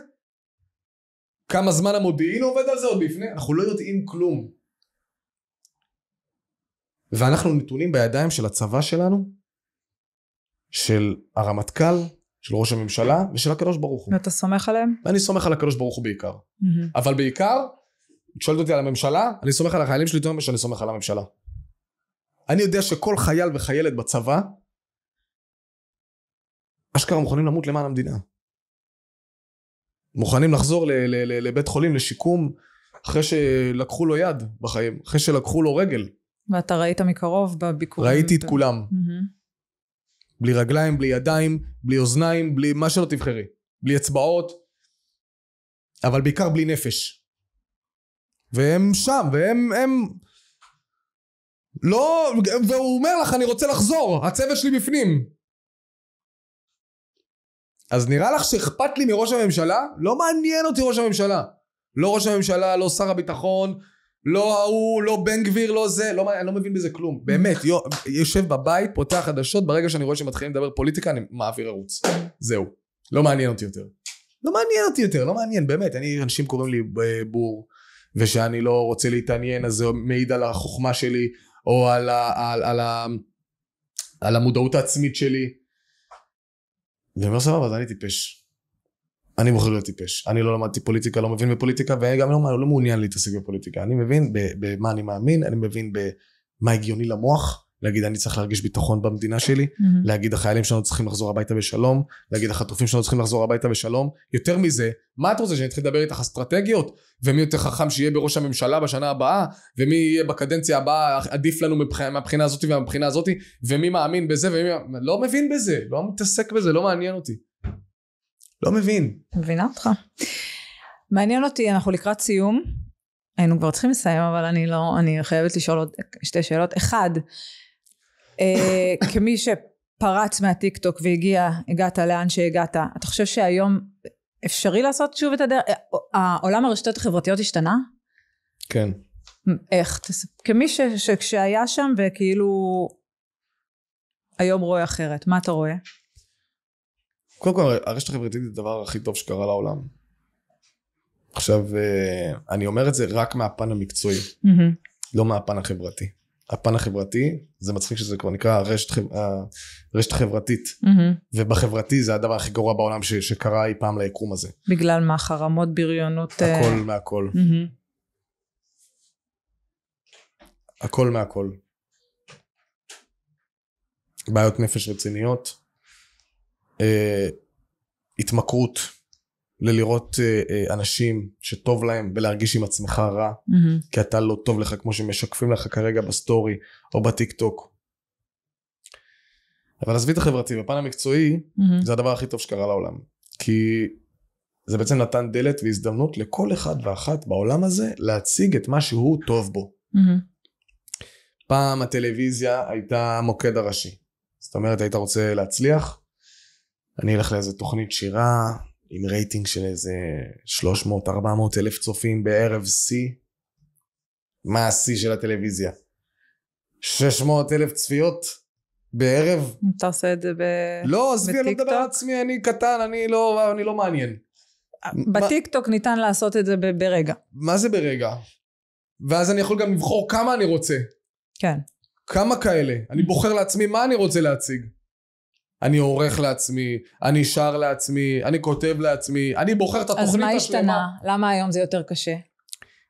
כמה זמן המודיעין עובד על זה עוד בפני, אנחנו לא יודעים כלום. ואנחנו נתונים בידיים של הצבא שלנו, של הרמטכ"ל, של ראש הממשלה ושל הקדוש ברוך הוא. ואתה סומך עליהם? אני סומך על הקדוש ברוך הוא בעיקר. Mm-hmm. אבל בעיקר, את שואלת אותי על הממשלה, אני סומך על החיילים שלי יותר ממה שאני סומך על הממשלה. אני יודע שכל חייל וחיילת בצבא, אשכרה מוכנים למות למען המדינה. מוכנים לחזור לבית חולים לשיקום אחרי שלקחו לו יד בחיים, אחרי שלקחו לו רגל. ואתה ראית מקרוב בביקורים. ראיתי את כולם. בלי רגליים, בלי ידיים, בלי אוזניים, בלי מה שלא תבחרי. בלי אצבעות, אבל בעיקר בלי נפש. והם שם, והם, הם... לא, והוא אומר לך, אני רוצה לחזור, הצוות שלי בפנים. אז נראה לך שאכפת לי מראש הממשלה? לא מעניין אותי ראש הממשלה. לא ראש הממשלה, לא שר הביטחון, לא ההוא, לא בן גביר, לא זה, לא, אני לא מבין בזה כלום. באמת, יו, יושב בבית, פותח חדשות, ברגע שאני רואה שמתחילים לדבר פוליטיקה, אני מעביר ערוץ. זהו. לא מעניין אותי יותר. לא מעניין אותי יותר, לא מעניין, באמת. אני, אנשים קוראים לי אה, בור, ושאני לא רוצה להתעניין, אז זה מעיד על החוכמה שלי, או על, ה, על, על, על, על המודעות העצמית שלי. ואני אומר סבבה, אז אני טיפש. אני מוכר להיות טיפש. אני לא למדתי פוליטיקה, לא מבין בפוליטיקה, וגם לא, לא מעוניין להתעסק בפוליטיקה. אני מבין במה אני מאמין, אני מבין במה הגיוני למוח, להגיד אני צריך להרגיש ביטחון במדינה שלי, mm-hmm. להגיד החיילים שלנו צריכים לחזור הביתה בשלום, להגיד החטופים שלנו צריכים לחזור הביתה בשלום. יותר מזה, מה את רוצה שאני אתחיל לדבר איתך אסטרטגיות? ומי יותר חכם שיהיה בראש הממשלה בשנה הבאה? ומי יהיה בקדנציה הבאה עדיף לנו מבח... מהבחינה הזאת ומהבחינה הזאת? ומי מאמין בזה ומי... לא מבין בזה, לא מתעסק בזה, לא מעניין אותי. לא מבין. מבינה אותך. מעניין אותי, אנחנו לקראת סיום. היינו כבר צריכים לסיים, אבל אני לא, אני חייבת לשאול עוד שתי שאלות. אחד, אה, כמי שפרץ מהטיקטוק והגיע, הגעת לאן שהגעת, אתה חושב שהיום אפשרי לעשות שוב את הדרך? אה, העולם הרשתות החברתיות השתנה? כן. איך? כמי ש, שכשהיה שם וכאילו היום רואה אחרת, מה אתה רואה? קודם כל, הרשת החברתית זה הדבר הכי טוב שקרה לעולם. עכשיו, אה, אני אומר את זה רק מהפן המקצועי, mm-hmm. לא מהפן החברתי. הפן החברתי, זה מצחיק שזה כבר נקרא הרשת, הרשת אה, החברתית. Mm-hmm. ובחברתי זה הדבר הכי גרוע בעולם ש, שקרה אי פעם ליקום הזה. בגלל מה? חרמות, בריונות? אה, הכל uh... מהכל. Mm-hmm. הכל מהכל. בעיות נפש רציניות. Uh, התמכרות. ללראות אה, אה, אנשים שטוב להם ולהרגיש עם עצמך רע, mm-hmm. כי אתה לא טוב לך כמו שמשקפים לך כרגע בסטורי או בטיק טוק. אבל עזבי את החברתי, בפן המקצועי mm-hmm. זה הדבר הכי טוב שקרה לעולם. כי זה בעצם נתן דלת והזדמנות לכל אחד ואחת בעולם הזה להציג את מה שהוא טוב בו. Mm-hmm. פעם הטלוויזיה הייתה המוקד הראשי. זאת אומרת, היית רוצה להצליח? אני אלך לאיזה תוכנית שירה, עם רייטינג של איזה 300-400 אלף צופים בערב שיא, מה השיא של הטלוויזיה? 600 אלף צפיות בערב? אתה עושה את זה בטיקטוק? לא, עזבי, אני לא מדבר על עצמי, אני קטן, אני לא, אני לא מעניין. בטיקטוק מה... ניתן לעשות את זה ב- ברגע. מה זה ברגע? ואז אני יכול גם לבחור כמה אני רוצה. כן. כמה כאלה. אני בוחר לעצמי מה אני רוצה להציג. אני עורך לעצמי, אני שר לעצמי, אני כותב לעצמי, אני בוחר את התוכנית השלמה. אז מה השתנה? למה היום זה יותר קשה?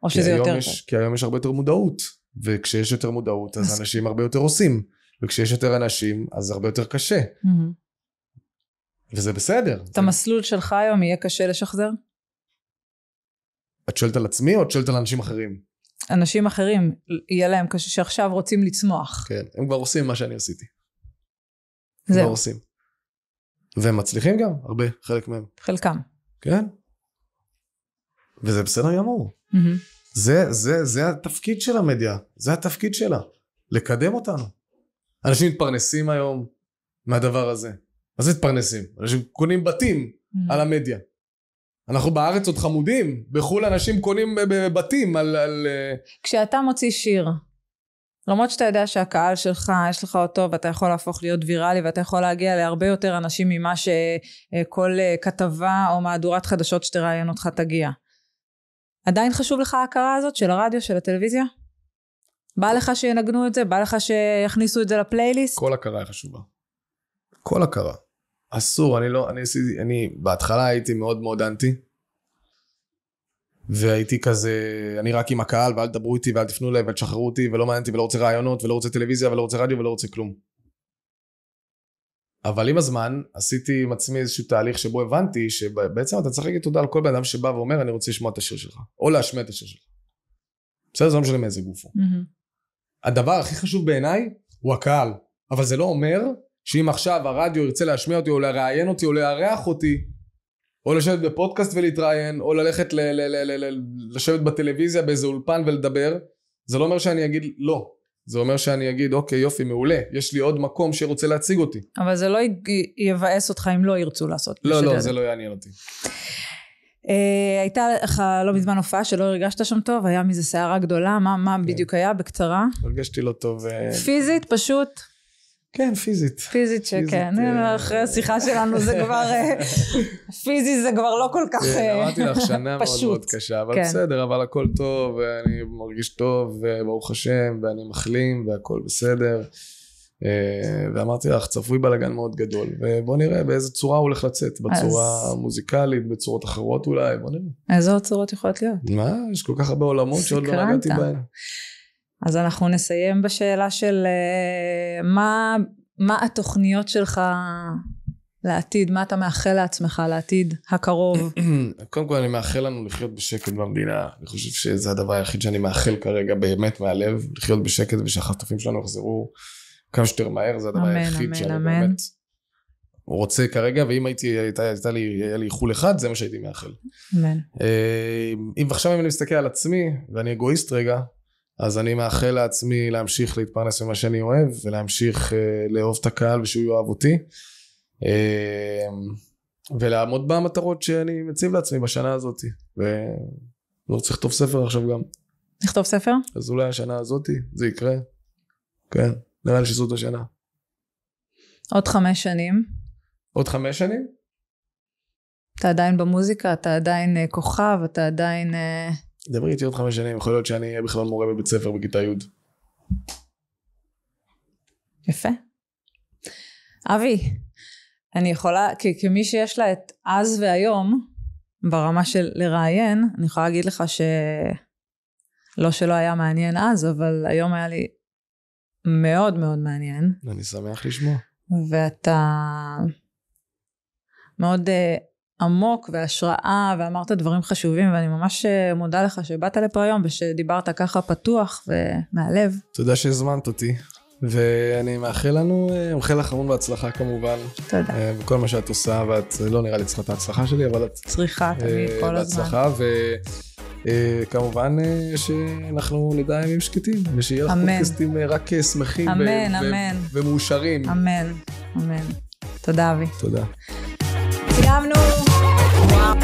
או שזה יותר יש, טוב? כי היום יש הרבה יותר מודעות, וכשיש יותר מודעות אז, אז אנשים הרבה יותר עושים, וכשיש יותר אנשים אז הרבה יותר קשה. וזה בסדר. את המסלול שלך היום יהיה קשה לשחזר? את שואלת על עצמי או את שואלת על אנשים אחרים? אנשים אחרים, יהיה להם קשה שעכשיו רוצים לצמוח. כן, הם כבר עושים מה שאני עשיתי. זהו. מה לא עושים. והם מצליחים גם, הרבה, חלק מהם. חלקם. כן. וזה בסדר גמור. Mm-hmm. זה, זה, זה התפקיד של המדיה, זה התפקיד שלה, לקדם אותנו. אנשים מתפרנסים היום מהדבר הזה. מה זה מתפרנסים? אנשים קונים בתים mm-hmm. על המדיה. אנחנו בארץ עוד חמודים, בחו"ל אנשים קונים בבתים על... על... אה, כשאתה מוציא שיר למרות שאתה יודע שהקהל שלך, יש לך אותו ואתה יכול להפוך להיות ויראלי ואתה יכול להגיע להרבה יותר אנשים ממה שכל אה, כתבה או מהדורת חדשות שתראיין אותך תגיע. עדיין חשוב לך ההכרה הזאת של הרדיו, של הטלוויזיה? בא לך שינגנו את זה? בא לך שיכניסו את זה לפלייליסט? כל הכרה היא חשובה. כל הכרה. אסור, אני לא, אני עשיתי, אני בהתחלה הייתי מאוד מאוד אנטי. והייתי כזה, אני רק עם הקהל, ואל תדברו איתי, ואל תפנו אליי, ואל תשחררו אותי, ולא מעניין אותי, ולא רוצה רעיונות, ולא רוצה טלוויזיה, ולא רוצה רדיו, ולא רוצה כלום. אבל עם הזמן, עשיתי עם עצמי איזשהו תהליך שבו הבנתי שבעצם אתה צריך להגיד תודה על כל בן אדם שבא ואומר, אני רוצה לשמוע את השיר שלך, או להשמיע את השיר שלך. בסדר? זה לא משנה מאיזה גוף הוא. Mm-hmm. הדבר הכי חשוב בעיניי הוא הקהל. אבל זה לא אומר שאם עכשיו הרדיו ירצה להשמיע אותי, או לראיין אותי, או לארח אותי, או לשבת בפודקאסט ולהתראיין, או ללכת ל- ל- ל- ל- לשבת בטלוויזיה באיזה אולפן ולדבר, זה לא אומר שאני אגיד לא. זה אומר שאני אגיד, אוקיי, יופי, מעולה, יש לי עוד מקום שרוצה להציג אותי. אבל זה לא יבאס אותך אם לא ירצו לעשות. לא, לא, זה לא יעניין אותי. אה, הייתה לך לא מזמן הופעה שלא הרגשת שם טוב, היה מזה סערה גדולה, מה, מה כן. בדיוק היה בקצרה? הרגשתי לא טוב. אה, פיזית פשוט? כן, פיזית. פיזית שכן. אה, אחרי השיחה שלנו זה כבר... אה, פיזי זה כבר לא כל כך פשוט. כן, אה, אמרתי לך, שנה מאוד מאוד קשה, אבל כן. בסדר, אבל הכל טוב, ואני מרגיש טוב, וברוך השם, ואני מחלים, והכל בסדר. ואמרתי לך, צפוי בלאגן מאוד גדול, ובוא נראה באיזה צורה הוא הולך לצאת, בצורה מוזיקלית, בצורות אחרות אולי, בוא נראה. איזה עוד צורות יכולות להיות? מה? יש כל כך הרבה עולמות שעוד לא נגעתי בהן. אז אנחנו נסיים בשאלה של אה, מה, מה התוכניות שלך לעתיד? מה אתה מאחל לעצמך לעתיד הקרוב? קודם כל אני מאחל לנו לחיות בשקט במדינה. אני חושב שזה הדבר היחיד שאני מאחל כרגע באמת מהלב, לחיות בשקט ושהחטופים שלנו יחזרו כמה שיותר מהר, זה הדבר אמן, היחיד אמן, שאני אמן. באמת רוצה כרגע, ואם הייתי, הייתה, הייתה לי, היה לי איחול אחד, זה מה שהייתי מאחל. אמן. אה, אם עכשיו אם אני מסתכל על עצמי, ואני אגואיסט רגע, אז אני מאחל לעצמי להמשיך להתפרנס ממה שאני אוהב ולהמשיך uh, לאהוב את הקהל ושהוא יאהב אותי uh, ולעמוד במטרות שאני מציב לעצמי בשנה הזאת ולא צריך לכתוב ספר עכשיו גם. לכתוב ספר? אז אולי השנה הזאת זה יקרה, כן, נראה לי שזאת השנה. עוד חמש שנים. עוד חמש שנים? אתה עדיין במוזיקה, אתה עדיין אה, כוכב, אתה עדיין... Uh... דברי איתי עוד חמש שנים, יכול להיות שאני אהיה בכלל מורה בבית ספר בכיתה י'. יפה. אבי, אני יכולה, כ- כמי שיש לה את אז והיום, ברמה של לראיין, אני יכולה להגיד לך ש... לא שלא היה מעניין אז, אבל היום היה לי מאוד מאוד מעניין. אני שמח לשמוע. ואתה מאוד אה, עמוק והשראה ואמרת דברים חשובים ואני ממש אה, מודה לך שבאת לפה היום ושדיברת ככה פתוח ומהלב. תודה שהזמנת אותי ואני מאחל לנו, מאחל אה, לך המון בהצלחה כמובן. תודה. אה, וכל מה שאת עושה ואת לא נראה לי צריכה את ההצלחה שלי אבל את... צריכה תמיד כל הזמן. בהצלחה ו... כמובן שאנחנו נדע ימים שקטים, ושיהיה לך פודקאסטים רק שמחים אמן, אמן. ומאושרים. אמן, אמן. תודה אבי. תודה. סיימנו. wild.